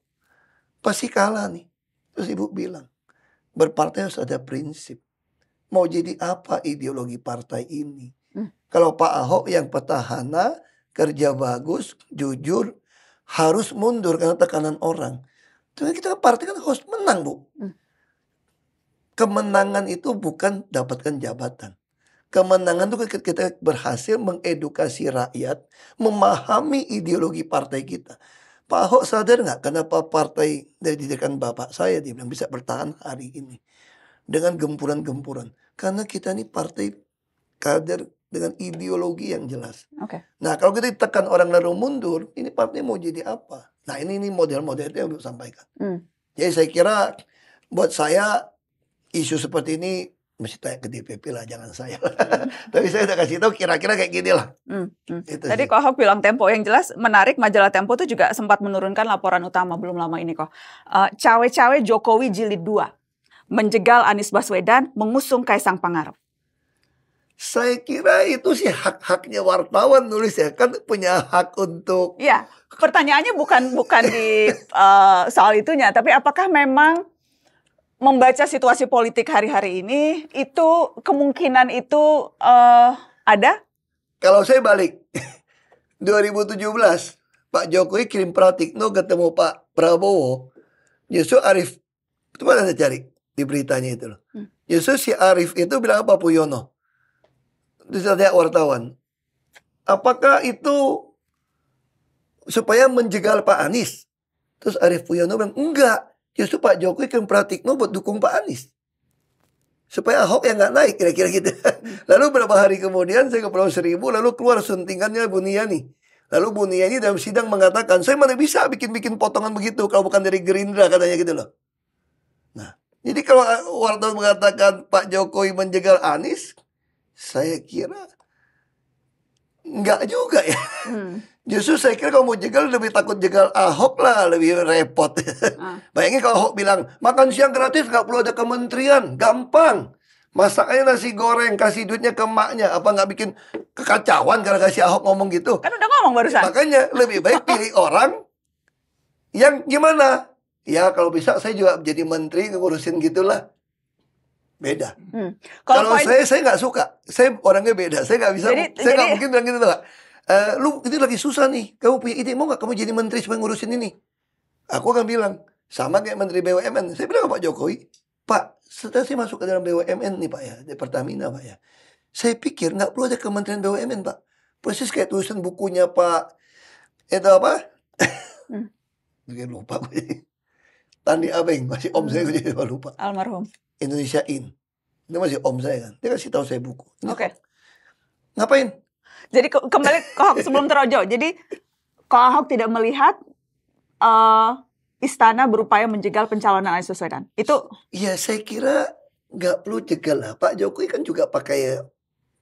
Pasti kalah nih. Terus ibu bilang, berpartai harus ada prinsip. Mau jadi apa ideologi partai ini? Hmm. Kalau Pak Ahok yang petahana, kerja bagus, jujur, harus mundur karena tekanan orang. Tapi kita kan partai kan harus menang, Bu. Hmm. Kemenangan itu bukan dapatkan jabatan. Kemenangan itu ketika kita berhasil mengedukasi rakyat, memahami ideologi partai kita. Pak Ahok sadar nggak kenapa partai dari didikan bapak saya dia bilang bisa bertahan hari ini dengan gempuran-gempuran karena kita ini partai kader dengan ideologi yang jelas. Okay. Nah kalau kita tekan orang lalu mundur, ini partai mau jadi apa? Nah ini ini model-model yang saya sampaikan. Mm. Jadi saya kira buat saya isu seperti ini mesti tanya ke DPP lah jangan saya hmm. tapi saya udah kasih tahu kira-kira kayak gini lah hmm, hmm. Itu tadi kok Hock bilang Tempo yang jelas menarik majalah Tempo tuh juga sempat menurunkan laporan utama belum lama ini kok cawe eh, cawe-cawe Jokowi jilid 2 menjegal Anies Baswedan mengusung Kaisang Pangarep saya kira itu sih hak-haknya wartawan nulis ya kan punya hak untuk ya pertanyaannya bukan bukan di uh, soal itunya tapi apakah memang membaca situasi politik hari-hari ini itu kemungkinan itu uh, ada? Kalau saya balik 2017 Pak Jokowi kirim Pratikno ketemu Pak Prabowo justru Arif itu mana saya cari di beritanya itu loh hmm. justru si Arif itu bilang apa Puyono itu ada wartawan apakah itu supaya menjegal Pak Anies terus Arif Puyono bilang enggak Justru Pak Jokowi praktik kan Pratikno buat dukung Pak Anies. Supaya Ahok yang nggak naik kira-kira gitu. Lalu berapa hari kemudian saya ke Pulau Seribu lalu keluar suntingannya Buniani. Lalu Buniani dalam sidang mengatakan, saya mana bisa bikin-bikin potongan begitu kalau bukan dari Gerindra katanya gitu loh. Nah, jadi kalau eh, wartawan mengatakan Pak Jokowi menjegal Anies, saya kira nggak juga ya. Hmm. Justru saya kira kalau mau jegal lebih takut jegal Ahok lah lebih repot. Ah. Bayangin kalau Ahok bilang makan siang gratis nggak perlu ada kementerian, gampang. Masak aja nasi goreng, kasih duitnya ke maknya. Apa nggak bikin kekacauan karena kasih Ahok ngomong gitu? Kan udah ngomong barusan. Makanya lebih baik pilih orang yang gimana? Ya kalau bisa saya juga jadi menteri ngurusin gitulah beda. Hmm. Kalau saya saya nggak suka, saya orangnya beda, saya nggak bisa, jadi, saya nggak mungkin bilang gitu loh e, lu ini lagi susah nih, kamu punya ide mau nggak kamu jadi menteri supaya ngurusin ini? Aku akan bilang, sama kayak menteri BUMN. Saya bilang ke Pak Jokowi, Pak, setelah saya masuk ke dalam BUMN nih Pak ya, di Pertamina Pak ya. Saya pikir nggak perlu ada kementerian BUMN Pak. Persis kayak tulisan bukunya Pak, itu apa? Hmm. lupa gue. Tandi Abeng, masih om saya gue hmm. jadi lupa. Almarhum. Indonesia In. itu masih om saya kan. Dia kasih tahu saya buku. Oke. Okay. Ngapain? Jadi ke kembali ke Ahok sebelum terlalu Jadi kok Ahok tidak melihat uh, istana berupaya menjegal pencalonan Anies Baswedan. Itu Iya, saya kira nggak perlu jegal lah. Pak Jokowi kan juga pakai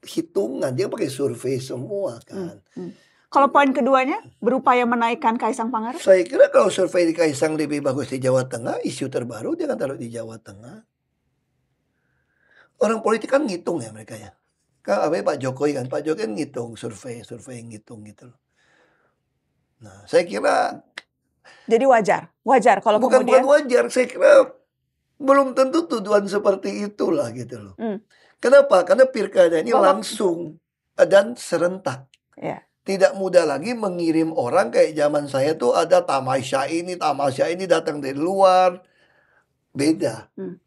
hitungan, dia pakai survei semua hmm, kan. Hmm, hmm. Kalau poin keduanya berupaya menaikkan Kaisang Pangarep? Saya kira kalau survei di Kaisang lebih bagus di Jawa Tengah, isu terbaru dia kan taruh di Jawa Tengah. Orang politik kan ngitung ya mereka ya. Kan apa ya, Pak Jokowi kan, Pak Jokowi kan ngitung survei, survei ngitung gitu loh. Nah, saya kira jadi wajar, wajar kalau bukan, kemudian bukan wajar, saya kira belum tentu tuduhan seperti itulah gitu loh. Hmm. Kenapa? Karena pilkada ini Bapak. langsung dan serentak. ya. tidak mudah lagi mengirim orang kayak zaman saya tuh ada tamasya ini, tamasya ini datang dari luar. Beda. Hmm.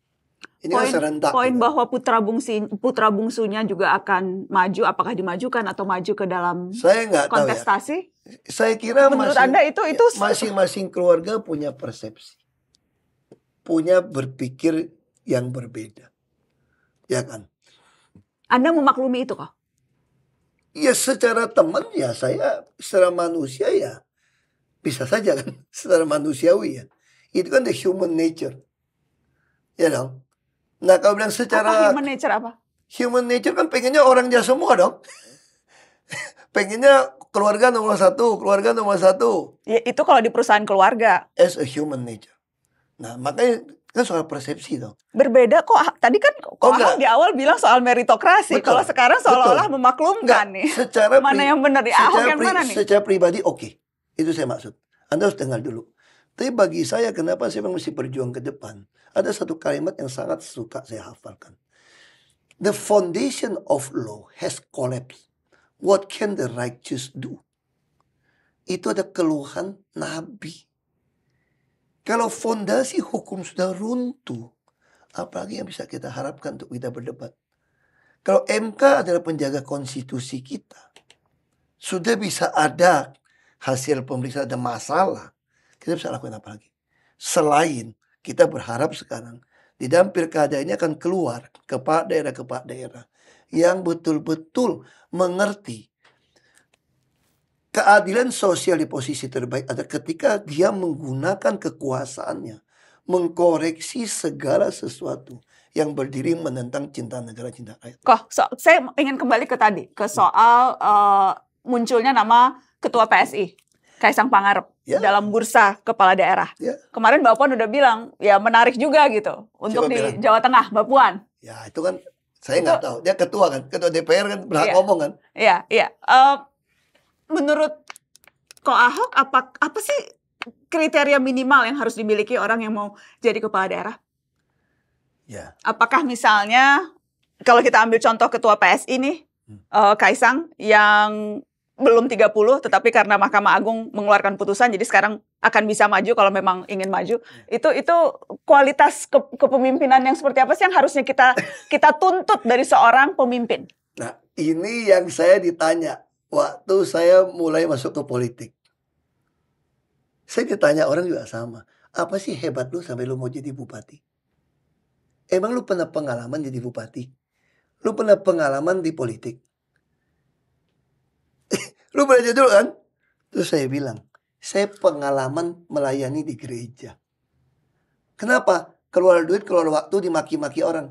Ini poin, serentak. Poin gitu. bahwa putra bungsi putra bungsunya juga akan maju, apakah dimajukan atau maju ke dalam Saya kontestasi? Tahu ya. Saya kira menurut masing, anda itu itu ya, masing-masing keluarga punya persepsi, punya berpikir yang berbeda, ya kan? Anda memaklumi itu kok? Ya secara teman ya saya, secara manusia ya bisa saja kan, secara manusiawi ya. Itu kan the human nature, ya dong. Nah kalau bilang secara apa human nature apa? Human nature kan pengennya orang dia semua dong. pengennya keluarga nomor satu, keluarga nomor satu. Ya, itu kalau di perusahaan keluarga. As a human nature. Nah makanya kan soal persepsi dong. Berbeda kok ah, tadi kan kok oh, di awal bilang soal meritokrasi, betul, kalau sekarang seolah-olah memaklumkan enggak, nih. Secara mana yang benar di ya, Ahok yang mana nih? Secara pribadi oke. Okay. Itu saya maksud. Anda harus dengar dulu. Tapi bagi saya kenapa saya mesti berjuang ke depan? Ada satu kalimat yang sangat suka saya hafalkan. The foundation of law has collapsed. What can the righteous do? Itu ada keluhan Nabi. Kalau fondasi hukum sudah runtuh, apalagi yang bisa kita harapkan untuk kita berdebat? Kalau MK adalah penjaga konstitusi kita, sudah bisa ada hasil pemeriksaan ada masalah, kita bisa lakukan apa lagi? Selain kita berharap sekarang di dalam pilkada ini akan keluar kepala daerah kepala daerah yang betul-betul mengerti keadilan sosial di posisi terbaik ada ketika dia menggunakan kekuasaannya mengkoreksi segala sesuatu yang berdiri menentang cinta negara cinta rakyat. Kok, so, saya ingin kembali ke tadi ke soal uh, munculnya nama ketua PSI. Kaisang Pangarep yeah. dalam bursa kepala daerah. Yeah. Kemarin Mbak Puan udah bilang, ya menarik juga gitu untuk Siapa di bilang. Jawa Tengah, Mbak Puan. Ya itu kan saya nggak tahu. Dia ketua kan, ketua DPR kan berhak yeah. ngomong kan. Iya, yeah, iya. Yeah. Uh, menurut Ko Ahok, apa apa sih kriteria minimal yang harus dimiliki orang yang mau jadi kepala daerah? Ya. Apakah misalnya kalau kita ambil contoh ketua PSI nih, hmm. uh, Kaisang yang belum 30 tetapi karena Mahkamah Agung mengeluarkan putusan jadi sekarang akan bisa maju kalau memang ingin maju. Iya. Itu itu kualitas kepemimpinan yang seperti apa sih yang harusnya kita kita tuntut dari seorang pemimpin? Nah, ini yang saya ditanya waktu saya mulai masuk ke politik. Saya ditanya orang juga sama. Apa sih hebat lu sampai lu mau jadi bupati? Emang lu pernah pengalaman jadi bupati? Lu pernah pengalaman di politik? Lu belajar dulu kan? Terus saya bilang, saya pengalaman melayani di gereja. Kenapa? Keluar duit, keluar waktu, dimaki-maki orang.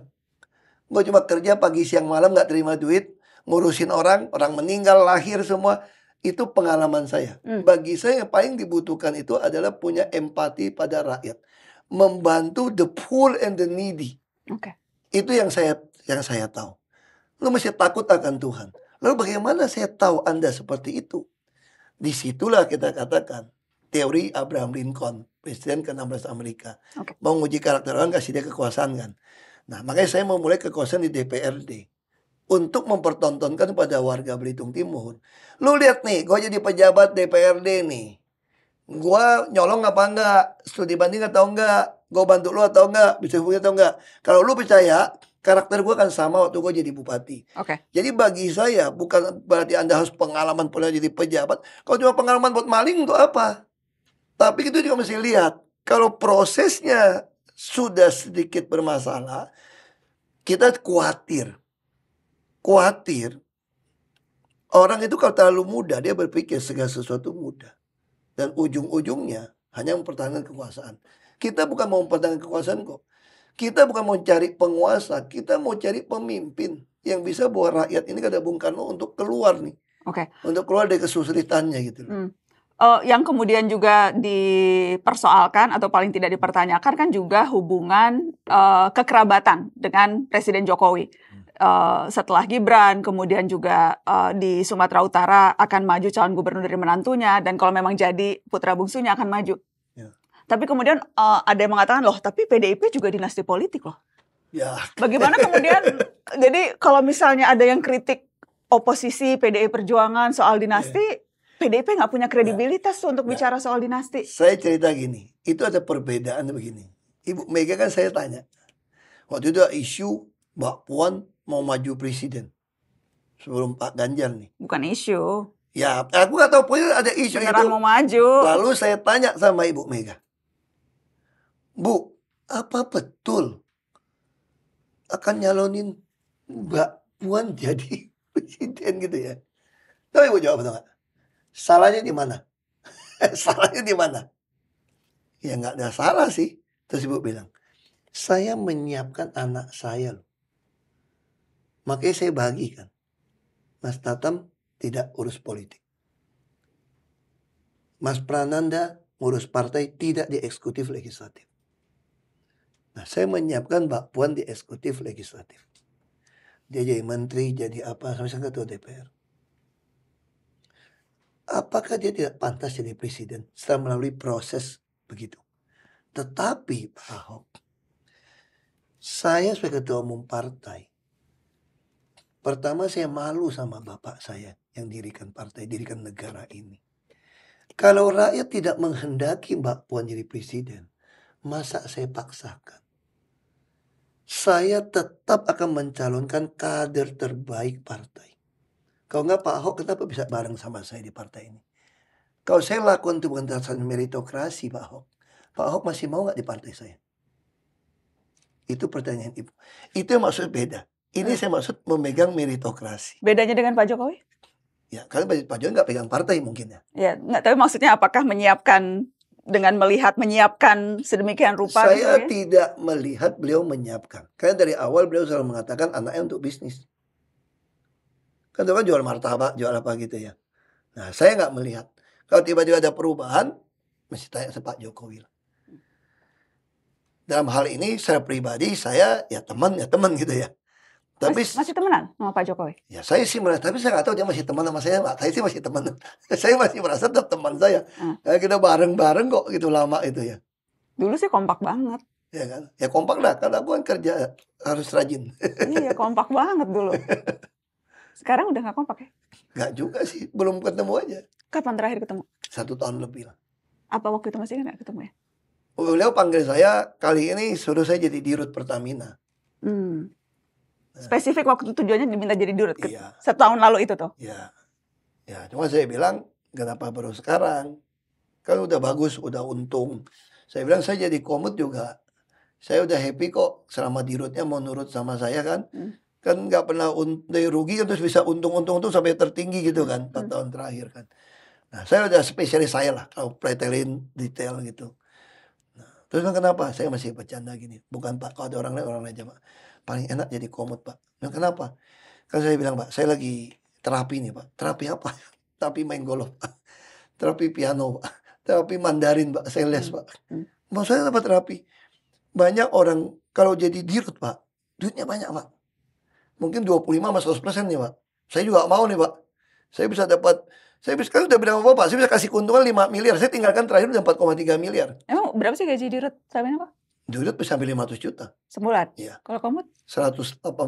Gue cuma kerja pagi, siang, malam, gak terima duit. Ngurusin orang, orang meninggal, lahir semua. Itu pengalaman saya. Hmm. Bagi saya yang paling dibutuhkan itu adalah punya empati pada rakyat. Membantu the poor and the needy. Okay. Itu yang saya yang saya tahu. Lu masih takut akan Tuhan. Lalu bagaimana saya tahu Anda seperti itu? Disitulah kita katakan teori Abraham Lincoln, presiden ke-16 Amerika. Okay. Mau uji karakter orang, kasih dia kekuasaan kan. Nah, makanya saya mau mulai kekuasaan di DPRD. Untuk mempertontonkan pada warga Belitung Timur. Lu lihat nih, gue jadi pejabat DPRD nih. Gue nyolong apa enggak? Studi banding atau enggak? Gue bantu lu atau enggak? Bisa hubungi atau enggak? Kalau lu percaya, karakter gue kan sama waktu gue jadi bupati. Oke. Okay. Jadi bagi saya bukan berarti anda harus pengalaman pernah jadi pejabat. Kalau cuma pengalaman buat maling untuk apa? Tapi itu juga mesti lihat. Kalau prosesnya sudah sedikit bermasalah, kita khawatir. Khawatir orang itu kalau terlalu muda dia berpikir segala sesuatu mudah dan ujung-ujungnya hanya mempertahankan kekuasaan. Kita bukan mau mempertahankan kekuasaan kok kita bukan mau cari penguasa, kita mau cari pemimpin yang bisa buat rakyat ini kada Bung Karno untuk keluar nih. Oke. Okay. Untuk keluar dari kesulitannya gitu. Hmm. Uh, yang kemudian juga dipersoalkan atau paling tidak dipertanyakan kan juga hubungan uh, kekerabatan dengan Presiden Jokowi. Uh, setelah Gibran, kemudian juga uh, di Sumatera Utara akan maju calon gubernur dari menantunya, dan kalau memang jadi putra bungsunya akan maju. Tapi kemudian uh, ada yang mengatakan loh, tapi PDIP juga dinasti politik loh. Ya. Bagaimana kemudian? jadi kalau misalnya ada yang kritik oposisi PDI Perjuangan soal dinasti, ya. PDIP nggak punya ya. kredibilitas nah, untuk nah, bicara soal dinasti. Saya cerita gini, itu ada perbedaan begini. Ibu Mega kan saya tanya, waktu itu isu Mbak Puan mau maju presiden sebelum Pak Ganjar nih. Bukan isu. Ya, aku nggak tahu pokoknya ada isu Beneran itu. mau maju. Lalu saya tanya sama Ibu Mega, Bu, apa betul akan nyalonin Mbak Puan jadi presiden gitu ya? Tapi ibu jawab enggak? Salahnya di mana? Salahnya di mana? Ya nggak ada salah sih. Terus ibu bilang, saya menyiapkan anak saya loh. Makanya saya bagikan. Mas Tatam tidak urus politik. Mas Prananda ngurus partai tidak di eksekutif legislatif. Nah, saya menyiapkan Mbak Puan di eksekutif legislatif. Dia jadi menteri, jadi apa, sampai sekarang ketua DPR. Apakah dia tidak pantas jadi presiden setelah melalui proses begitu? Tetapi Pak Ahok, saya sebagai ketua umum partai, pertama saya malu sama bapak saya yang dirikan partai, dirikan negara ini. Kalau rakyat tidak menghendaki Mbak Puan jadi presiden, masa saya paksakan? saya tetap akan mencalonkan kader terbaik partai. Kalau nggak Pak Ahok kenapa bisa bareng sama saya di partai ini? Kalau saya lakukan itu bukan dasar meritokrasi Pak Ahok. Pak Ahok masih mau nggak di partai saya? Itu pertanyaan Ibu. Itu yang maksud beda. Ini hmm. saya maksud memegang meritokrasi. Bedanya dengan Pak Jokowi? Ya, karena Pak Jokowi nggak pegang partai mungkin ya. Ya, nggak, tapi maksudnya apakah menyiapkan dengan melihat menyiapkan sedemikian rupa? Gitu saya ya? tidak melihat beliau menyiapkan. Karena dari awal beliau selalu mengatakan anaknya untuk bisnis. Kan kan jual martabak, jual apa gitu ya. Nah saya nggak melihat. Kalau tiba-tiba ada perubahan, mesti tanya sama Pak Jokowi lah. Dalam hal ini secara pribadi saya ya teman ya teman gitu ya. Tapi masih, masih temenan sama Pak Jokowi? Ya saya sih merasa, tapi saya nggak tahu dia masih teman sama saya nggak. Saya sih masih teman. saya masih merasa tetap teman saya. Hmm. Ya, kita bareng-bareng kok gitu lama itu ya. Dulu sih kompak banget. Ya kan, ya kompak lah karena gue kan kerja harus rajin. iya kompak banget dulu. Sekarang udah nggak kompak ya? Nggak juga sih, belum ketemu aja. Kapan terakhir ketemu? Satu tahun lebih lah. Apa waktu itu masih nggak ketemu ya? Beliau panggil saya kali ini suruh saya jadi dirut Pertamina. Hmm. Eh. Spesifik waktu tujuannya diminta jadi dirut. Iya. Satu tahun lalu itu tuh. Iya. Ya, cuma saya bilang kenapa baru sekarang? Kan udah bagus, udah untung. Saya bilang saya jadi komut juga. Saya udah happy kok selama dirutnya mau nurut sama saya kan. Hmm. Kan nggak pernah dari rugi kan, terus bisa untung-untung tuh sampai tertinggi gitu kan hmm. tahun terakhir kan. Nah, saya udah spesialis saya lah kalau pretelin detail gitu. Nah, terus kan kenapa? Saya masih bercanda gini. Bukan Pak, kalau ada orang lain orang lain aja, Pak paling enak jadi komut pak nah, kenapa kan saya bilang pak saya lagi terapi nih pak terapi apa terapi main golf pak terapi piano pak terapi Mandarin pak saya les hmm. pak hmm. maksudnya apa terapi banyak orang kalau jadi dirut pak duitnya banyak pak mungkin 25 sama 100 persen nih pak saya juga mau nih pak saya bisa dapat saya bisa kan udah bilang apa pak saya bisa kasih keuntungan 5 miliar saya tinggalkan terakhir udah tiga miliar emang berapa sih gaji dirut sampai ini pak Dulu bisa sampai 500 juta. Sebulan? Iya. Kalau kamu? 180-an.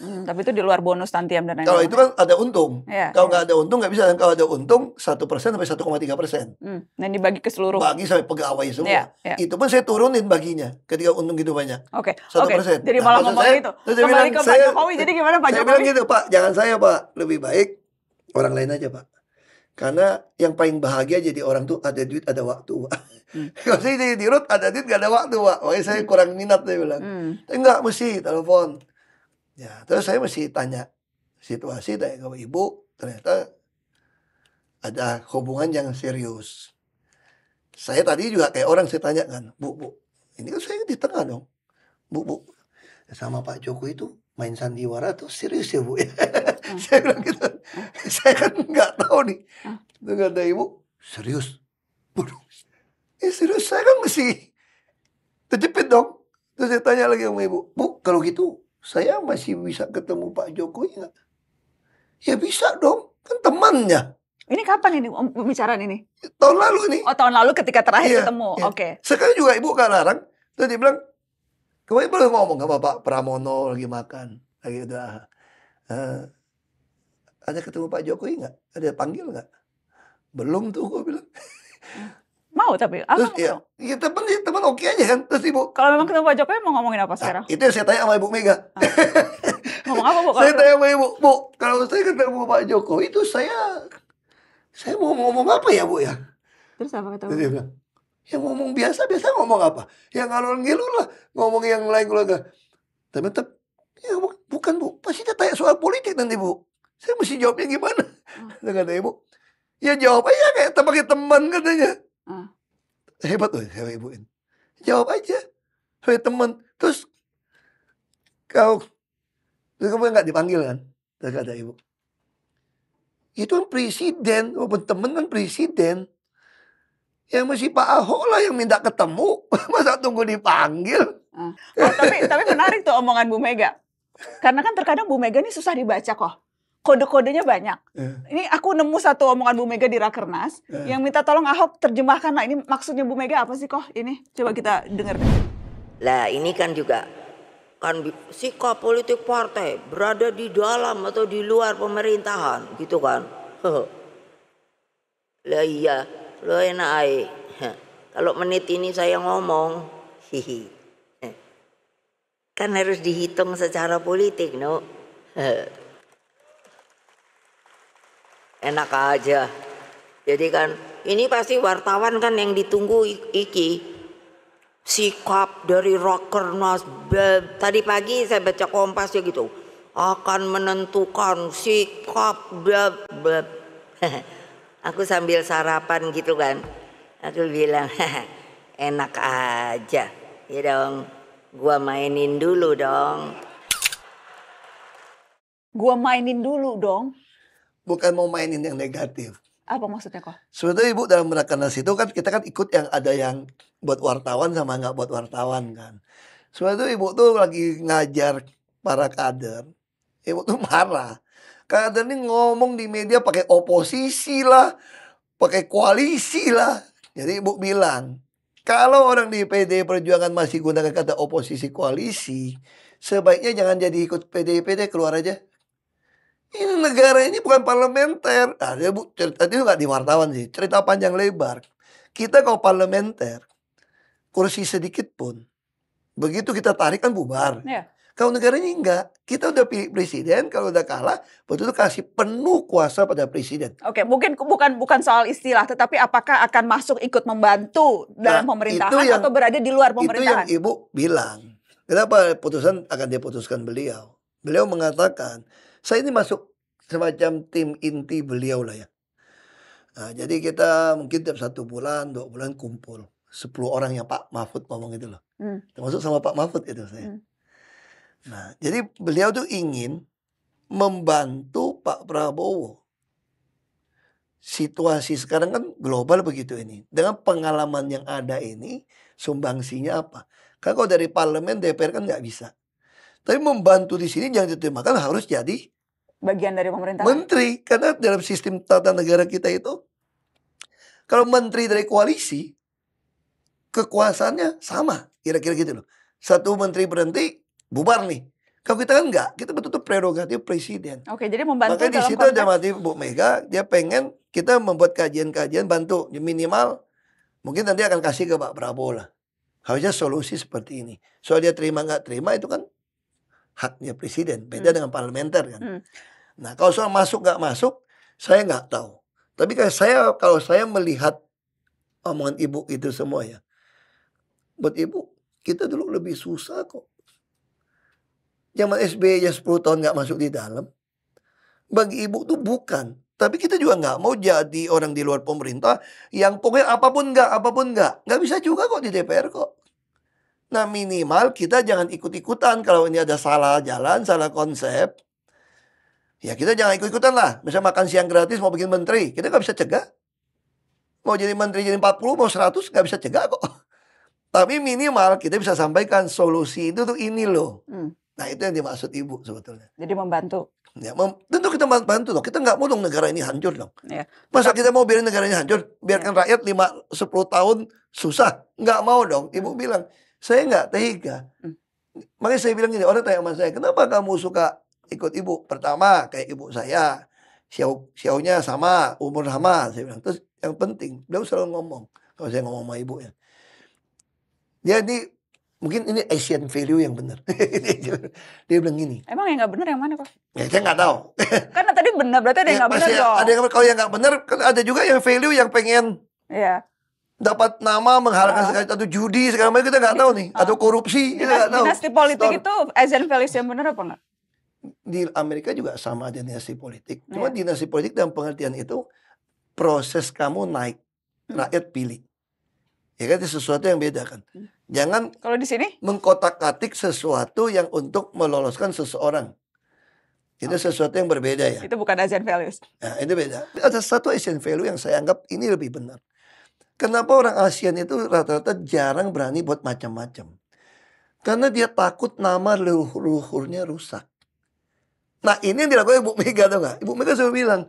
Hmm, tapi itu di luar bonus tantiam dan lain-lain. Kalau itu kan ada untung. Ya, kalau iya. nggak ya. ada untung nggak bisa. Kalau ada untung 1% sampai 1,3%. persen. Hmm, dan dibagi ke seluruh? Bagi sampai pegawai semua. Ya, ya. Itu pun saya turunin baginya ketika untung gitu banyak. Oke. Okay. Oke. Okay. Jadi malah nah, ngomong saya, gitu. Terus Kembali bilang, ke Pak saya, Jokowi. Jadi gimana Pak saya Jokowi? Saya bilang gitu Pak, jangan saya Pak. Lebih baik orang lain aja Pak. Karena yang paling bahagia jadi orang tuh ada duit, ada waktu. Hmm. Kalau saya jadi dirut, ada duit, gak ada waktu. pak Makanya saya hmm. kurang minat, saya bilang. Hmm. Enggak, mesti telepon. Ya, terus saya mesti tanya situasi, tanya ke ibu. Ternyata ada hubungan yang serius. Saya tadi juga kayak orang saya tanya kan, bu, bu, ini kan saya di tengah dong. Bu, bu, sama Pak Joko itu main sandiwara tuh serius ya bu Ah. saya bilang gitu ah. saya kan nggak tahu nih itu ah. ada ibu serius bodoh, ya serius saya kan mesti terjepit dong terus saya tanya lagi sama ibu bu kalau gitu saya masih bisa ketemu Pak Jokowi nggak ya bisa dong kan temannya ini kapan ini um, pembicaraan ini tahun lalu ini oh tahun lalu ketika terakhir iya, ketemu iya. oke okay. sekarang juga ibu gak larang terus dia bilang kemarin baru ngomong sama Pak Pramono lagi makan lagi udah uh, ada ketemu Pak Jokowi nggak? Ada panggil nggak? Belum tuh gue bilang. Mau tapi terus ya, ya teman ya, teman oke aja kan terus ibu kalau memang ketemu Pak Jokowi mau ngomongin apa sekarang nah, itu yang saya tanya sama ibu Mega ah. ngomong apa bu saya tanya sama ibu bu kalau saya ketemu Pak Jokowi itu saya saya mau ngomong apa ya bu ya terus apa ketemu terus bilang yang ngomong biasa biasa ngomong apa yang ngalor ngilur lah ngomong yang lain lain tapi tetap ya, bukan bu pasti tanya soal politik nanti bu saya mesti jawabnya gimana? Hmm. Kata ibu, ya jawab aja kayak tempatnya teman katanya. Uh. Hebat tuh saya ibu ini. Jawab aja. Saya teman. Terus kau, terus kamu nggak dipanggil kan? Terus kata ibu, itu kan presiden, walaupun teman kan presiden. yang mesti Pak Ahok lah yang minta ketemu, masa tunggu dipanggil. Ah. Oh, tapi tapi menarik tuh omongan Bu Mega. Karena kan terkadang Bu Mega ini susah dibaca kok kode-kodenya banyak. Yeah. Ini aku nemu satu omongan Bu Mega di Rakernas yeah. yang minta tolong Ahok terjemahkan Nah ini maksudnya Bu Mega apa sih kok ini? Coba kita dengar. Lah ini kan juga kan sikap politik partai berada di dalam atau di luar pemerintahan gitu kan. lah iya, lo enak ae. Kalau menit ini saya ngomong, hihi. Eh. Kan harus dihitung secara politik, no enak aja. Jadi kan ini pasti wartawan kan yang ditunggu iki sikap dari rocker Rakernas tadi pagi saya baca Kompas ya gitu akan menentukan sikap blab, blab. aku sambil sarapan gitu kan aku bilang enak aja ya dong gua mainin dulu dong gua mainin dulu dong bukan mau mainin yang negatif. Apa maksudnya kok? Sebetulnya ibu dalam rakernas itu kan kita kan ikut yang ada yang buat wartawan sama nggak buat wartawan kan. Sebetulnya ibu tuh lagi ngajar para kader, ibu tuh marah. Kader ini ngomong di media pakai oposisi lah, pakai koalisi lah. Jadi ibu bilang, kalau orang di PD Perjuangan masih gunakan kata oposisi koalisi, sebaiknya jangan jadi ikut PDIP deh, keluar aja ini negara ini bukan parlementer. Ah, dia bu, cerita itu nggak di wartawan sih, cerita panjang lebar. Kita kalau parlementer, kursi sedikit pun, begitu kita tarik kan bubar. Yeah. Kalau negara ini enggak, kita udah pilih presiden, kalau udah kalah, betul itu kasih penuh kuasa pada presiden. Oke, mungkin bukan bukan soal istilah, tetapi apakah akan masuk ikut membantu dalam nah, pemerintahan yang, atau berada di luar pemerintahan? Itu yang ibu bilang. Kenapa putusan akan diputuskan beliau? Beliau mengatakan saya ini masuk semacam tim inti beliau lah ya. Nah, jadi kita mungkin tiap satu bulan, dua bulan kumpul. Sepuluh orang yang Pak Mahfud ngomong itu loh. Hmm. Termasuk sama Pak Mahfud itu saya. Hmm. Nah, jadi beliau tuh ingin membantu Pak Prabowo. Situasi sekarang kan global begitu ini. Dengan pengalaman yang ada ini, sumbangsinya apa? Karena kalau dari parlemen, DPR kan nggak bisa. Tapi membantu di sini jangan kan harus jadi bagian dari pemerintah? Menteri, karena dalam sistem tata negara kita itu kalau menteri dari koalisi kekuasaannya sama, kira-kira gitu loh. Satu menteri berhenti, bubar nih. Kalau kita kan enggak, kita betul-betul prerogatif presiden. Oke, jadi membantu Maka di situ konteks... ada mati Bu Mega, dia pengen kita membuat kajian-kajian bantu ya minimal mungkin nanti akan kasih ke Pak Prabowo lah. Harusnya solusi seperti ini. Soal dia terima nggak terima itu kan haknya presiden, beda hmm. dengan parlementer kan. Hmm. Nah kalau soal masuk gak masuk, saya gak tahu. Tapi kalau saya kalau saya melihat omongan ibu itu semua ya, buat ibu kita dulu lebih susah kok. Zaman SBY ya 10 tahun nggak masuk di dalam. Bagi ibu tuh bukan. Tapi kita juga nggak mau jadi orang di luar pemerintah yang pokoknya apapun nggak, apapun nggak. Nggak bisa juga kok di DPR kok. Nah minimal kita jangan ikut-ikutan kalau ini ada salah jalan, salah konsep. Ya kita jangan ikut-ikutan lah. Misalnya makan siang gratis mau bikin menteri. Kita gak bisa cegah. Mau jadi menteri jadi 40, mau 100 gak bisa cegah kok. Tapi minimal kita bisa sampaikan solusi itu tuh ini loh. Hmm. Nah itu yang dimaksud ibu sebetulnya. Jadi membantu. Ya, mem tentu kita bantu dong. Kita nggak mau dong negara ini hancur dong. Ya. Masa kita mau biarin negara ini hancur? Biarkan ya. rakyat 5 10 tahun susah. Nggak mau dong. Ibu hmm. bilang, saya nggak tega. Hmm. Makanya saya bilang gini, orang tanya sama saya, kenapa kamu suka ikut ibu pertama kayak ibu saya siau siaunya sama umur sama saya bilang terus yang penting beliau selalu ngomong kalau saya ngomong sama ibu ya jadi mungkin ini Asian value yang benar dia bilang gini emang yang nggak benar yang mana kok ya saya nggak tahu karena tadi benar berarti ada yang ya, nggak ya, benar ada yang kalau yang nggak benar kan ada juga yang value yang pengen ya dapat nama mengharapkan ah. sekali atau judi segala macam kita nggak tahu nih ah. atau korupsi kita nggak tahu dinasti politik Store. itu Asian values yang benar apa enggak di Amerika juga sama dinasti politik. Cuma yeah. dinasti politik dalam pengertian itu proses kamu naik, hmm. rakyat pilih. Ya kan itu sesuatu yang beda kan. Hmm. Jangan kalau di sini mengkotak-atik sesuatu yang untuk meloloskan seseorang. Itu okay. sesuatu yang berbeda ya. Itu bukan Asian values. Nah, itu beda. Ada satu Asian value yang saya anggap ini lebih benar. Kenapa orang ASEAN itu rata-rata jarang berani buat macam-macam? Karena dia takut nama leluhurnya rusak. Nah ini yang dilakukan Ibu Mega tuh nggak? Ibu Mega selalu bilang,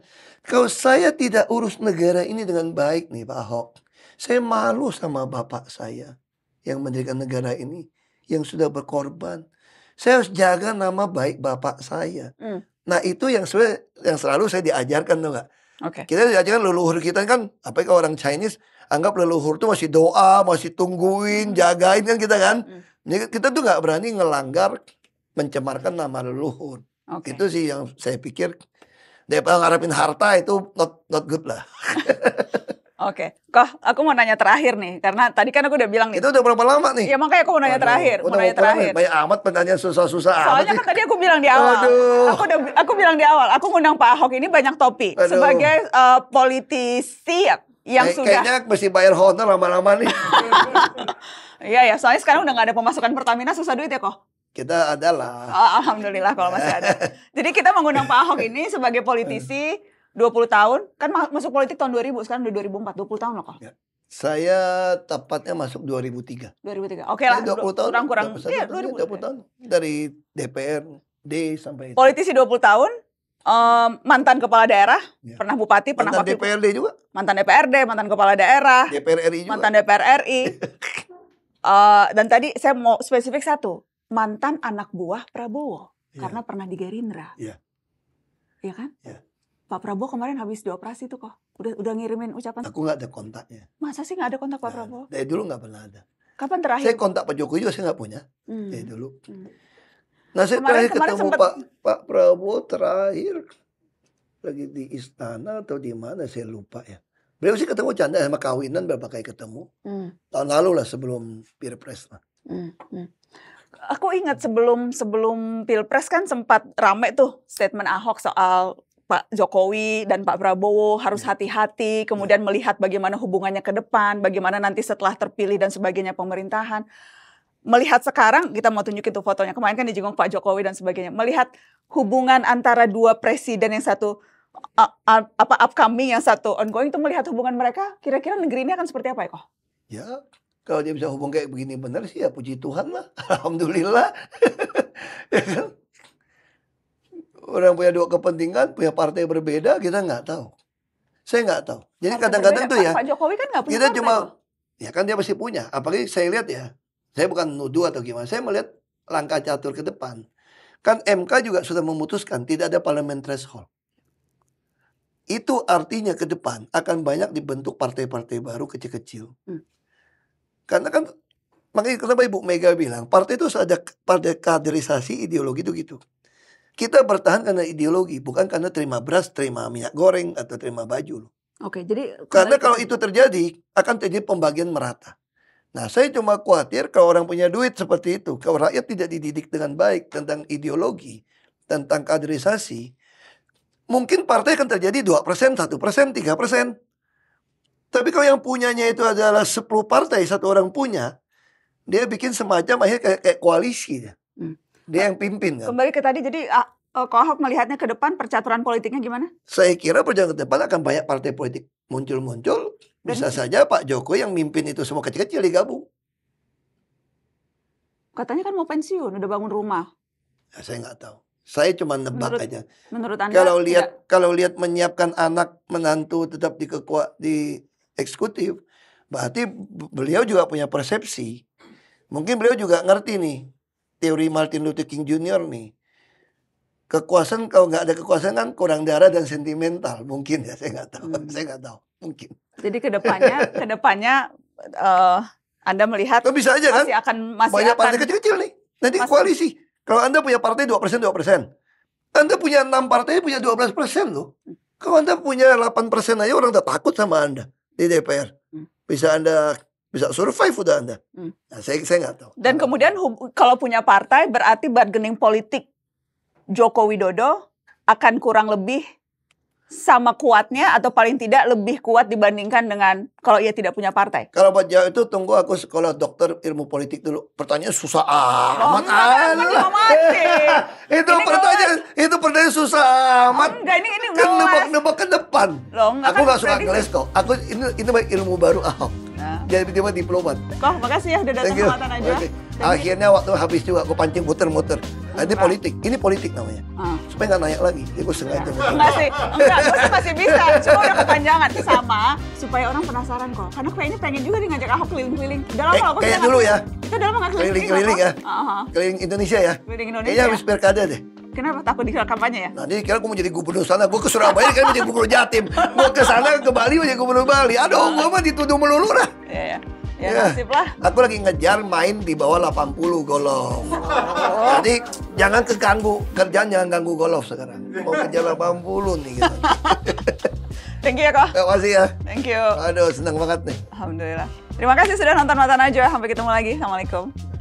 kalau saya tidak urus negara ini dengan baik nih Pak Ahok, saya malu sama bapak saya yang mendirikan negara ini, yang sudah berkorban. Saya harus jaga nama baik bapak saya. Mm. Nah itu yang sebenarnya yang selalu saya diajarkan tuh nggak? Okay. Kita diajarkan leluhur kita kan, apa ya, kalau orang Chinese anggap leluhur tuh masih doa, masih tungguin, hmm. jagain kan kita kan. Mm. Kita tuh gak berani ngelanggar, mencemarkan nama leluhur. Okay. Itu sih yang saya pikir daripada ngarepin harta itu not not good lah. Oke, okay. Koh, aku mau nanya terakhir nih, karena tadi kan aku udah bilang nih. Itu udah berapa lama nih? Ya makanya aku mau nanya Aduh, terakhir, mau nanya terakhir. Banyak amat pertanyaan susah-susah Soalnya kan tadi aku bilang di awal. Aduh. Aku udah aku bilang di awal, aku ngundang Pak Ahok ini banyak topi Aduh. sebagai uh, politisi ya, yang Kay sudah. Kayaknya mesti bayar honor lama-lama nih. Iya ya, soalnya sekarang udah gak ada pemasukan Pertamina susah duit ya kok. Kita adalah. Oh, alhamdulillah kalau masih ada. Jadi kita mengundang Pak Ahok ini sebagai politisi 20 hmm. tahun. Kan masuk politik tahun 2000, sekarang udah 2004, 20 tahun loh kok. Ya. Saya tepatnya masuk 2003. 2003. Oke okay lah, Jadi 20 tahun. Kurang-kurang. Iya, 20, 20 tahun. Dari DPR, D sampai itu. Politisi 20 tahun, um, mantan kepala daerah, ya. pernah bupati, mantan pernah wakil. Mantan DPRD juga. Mantan DPRD, mantan kepala daerah. DPR RI juga. Mantan DPR RI. uh, eh, dan tadi saya mau spesifik satu mantan anak buah Prabowo ya. karena pernah di Gerindra. Iya. Iya kan? Iya. Pak Prabowo kemarin habis dioperasi tuh kok. Udah udah ngirimin ucapan. Aku nggak ada kontaknya. Masa sih nggak ada kontak Pak nah, Prabowo? Dari dulu nggak pernah ada. Kapan terakhir? Saya kontak Pak Jokowi juga saya nggak punya. Hmm. Dari dulu. Hmm. Nah saya kemarin, terakhir kemarin ketemu sempet... Pak Pak Prabowo terakhir lagi di istana atau di mana saya lupa ya. Beliau sih ketemu canda sama kawinan berapa kali ketemu. Hmm. Tahun lalu lah sebelum pilpres lah. Hmm. Hmm aku ingat sebelum sebelum pilpres kan sempat rame tuh statement Ahok soal Pak Jokowi dan Pak Prabowo harus iya. hati-hati, iya. kemudian melihat bagaimana hubungannya ke depan, bagaimana nanti setelah terpilih dan sebagainya pemerintahan. Melihat sekarang, kita mau tunjukin tuh fotonya, kemarin kan dijenguk Pak Jokowi dan sebagainya. Melihat hubungan antara dua presiden yang satu apa upcoming, yang satu ongoing, itu melihat hubungan mereka, kira-kira negeri ini akan seperti apa Kok? Ya, kalau dia bisa hubung kayak begini benar sih ya puji Tuhan lah. Alhamdulillah. ya kan? Orang punya dua kepentingan, punya partai berbeda, kita nggak tahu. Saya nggak tahu. Jadi kadang-kadang tuh ya. Pak Jokowi kan punya Kita cuma, ya kan dia masih punya. Apalagi saya lihat ya, saya bukan nuduh atau gimana. Saya melihat langkah catur ke depan. Kan MK juga sudah memutuskan tidak ada parlemen threshold. Itu artinya ke depan akan banyak dibentuk partai-partai baru kecil-kecil. Hmm karena kan makanya kenapa Ibu Mega bilang partai itu ada pada kaderisasi ideologi itu gitu. Kita bertahan karena ideologi, bukan karena terima beras, terima minyak goreng atau terima baju loh. Oke, jadi karena kalau itu terjadi akan terjadi pembagian merata. Nah, saya cuma khawatir kalau orang punya duit seperti itu, kalau rakyat tidak dididik dengan baik tentang ideologi, tentang kaderisasi, mungkin partai akan terjadi dua persen satu persen tiga persen tapi kalau yang punyanya itu adalah 10 partai, satu orang punya, dia bikin semacam akhir kayak, kayak koalisi. dia. Hmm. Dia yang pimpin kan. Kembali ke tadi, jadi ah, eh, kalau Ahok melihatnya ke depan percaturan politiknya gimana? Saya kira perjalanan ke depan akan banyak partai politik muncul-muncul. Bisa Dan... saja Pak Jokowi yang mimpin itu semua kecil-kecil digabung. Katanya kan mau pensiun, udah bangun rumah. Ya, saya nggak tahu. Saya cuma nebak menurut, aja. Menurut Anda kalau lihat kalau lihat menyiapkan anak menantu tetap di kekuat di eksekutif, berarti beliau juga punya persepsi. Mungkin beliau juga ngerti nih teori Martin Luther King Jr. nih. Kekuasaan kalau nggak ada kekuasaan kan kurang darah dan sentimental mungkin ya saya nggak tahu hmm. saya nggak tahu mungkin. Jadi kedepannya kedepannya uh, eh, Anda melihat Tuh bisa aja kan? akan masih banyak akan, partai kecil-kecil nih nanti masih, koalisi. Kalau Anda punya partai dua persen dua persen, Anda punya enam partai punya dua belas persen loh. Kalau Anda punya delapan persen aja orang udah takut sama Anda di DPR. Hmm. Bisa Anda bisa survive udah Anda. Hmm. Nah, saya saya nggak tahu. Dan kemudian hub, kalau punya partai berarti bargaining politik Joko Widodo akan kurang lebih sama kuatnya atau paling tidak lebih kuat dibandingkan dengan kalau ia tidak punya partai? Kalau buat jauh itu tunggu aku sekolah dokter ilmu politik dulu. Pertanyaan susah amat. Oh, itu ini pertanyaan gue... itu pertanyaan susah amat. Oh, enggak ini ini kan nebak-nebak ke depan. Loh, enggak aku nggak kan suka ngeles kok. Aku ini itu ilmu baru Ahok. Nah. Jadi tiba-tiba diplomat. Kok makasih ya udah datang kesempatan aja. Okay. Akhirnya waktu habis juga gue pancing muter-muter. Nah, ini politik, ini politik namanya. Uh. Supaya nggak naik lagi, jadi gue sengaja. Enggak sih, enggak, masih bisa. Cuma udah kepanjangan. Sama, supaya orang penasaran kok. Karena kayaknya pengen juga nih ngajak Ahok keliling-keliling. Udah lama eh, Kayak dulu ya. Kita udah lama nggak keliling-keliling. Keliling ya. Uh -huh. Keliling Indonesia ya. Keliling Indonesia. Kayaknya habis pilkada deh. Kenapa takut dikira kampanye ya? Nah, dia kira gue mau jadi gubernur sana. Gue ke Surabaya kan jadi gubernur Jatim. Gue ke sana ke Bali mau jadi gubernur Bali. Aduh, gue mah dituduh melulu lah. Iya, iya ya, ya lah. Aku lagi ngejar main di bawah 80 golok. Oh. Jadi jangan keganggu kerjaan jangan ganggu golok sekarang. Mau kejar 80 nih gitu. Thank you ya kok. Terima kasih ya. Thank you. Aduh senang banget nih. Alhamdulillah. Terima kasih sudah nonton Mata Najwa. Sampai ketemu lagi. Assalamualaikum.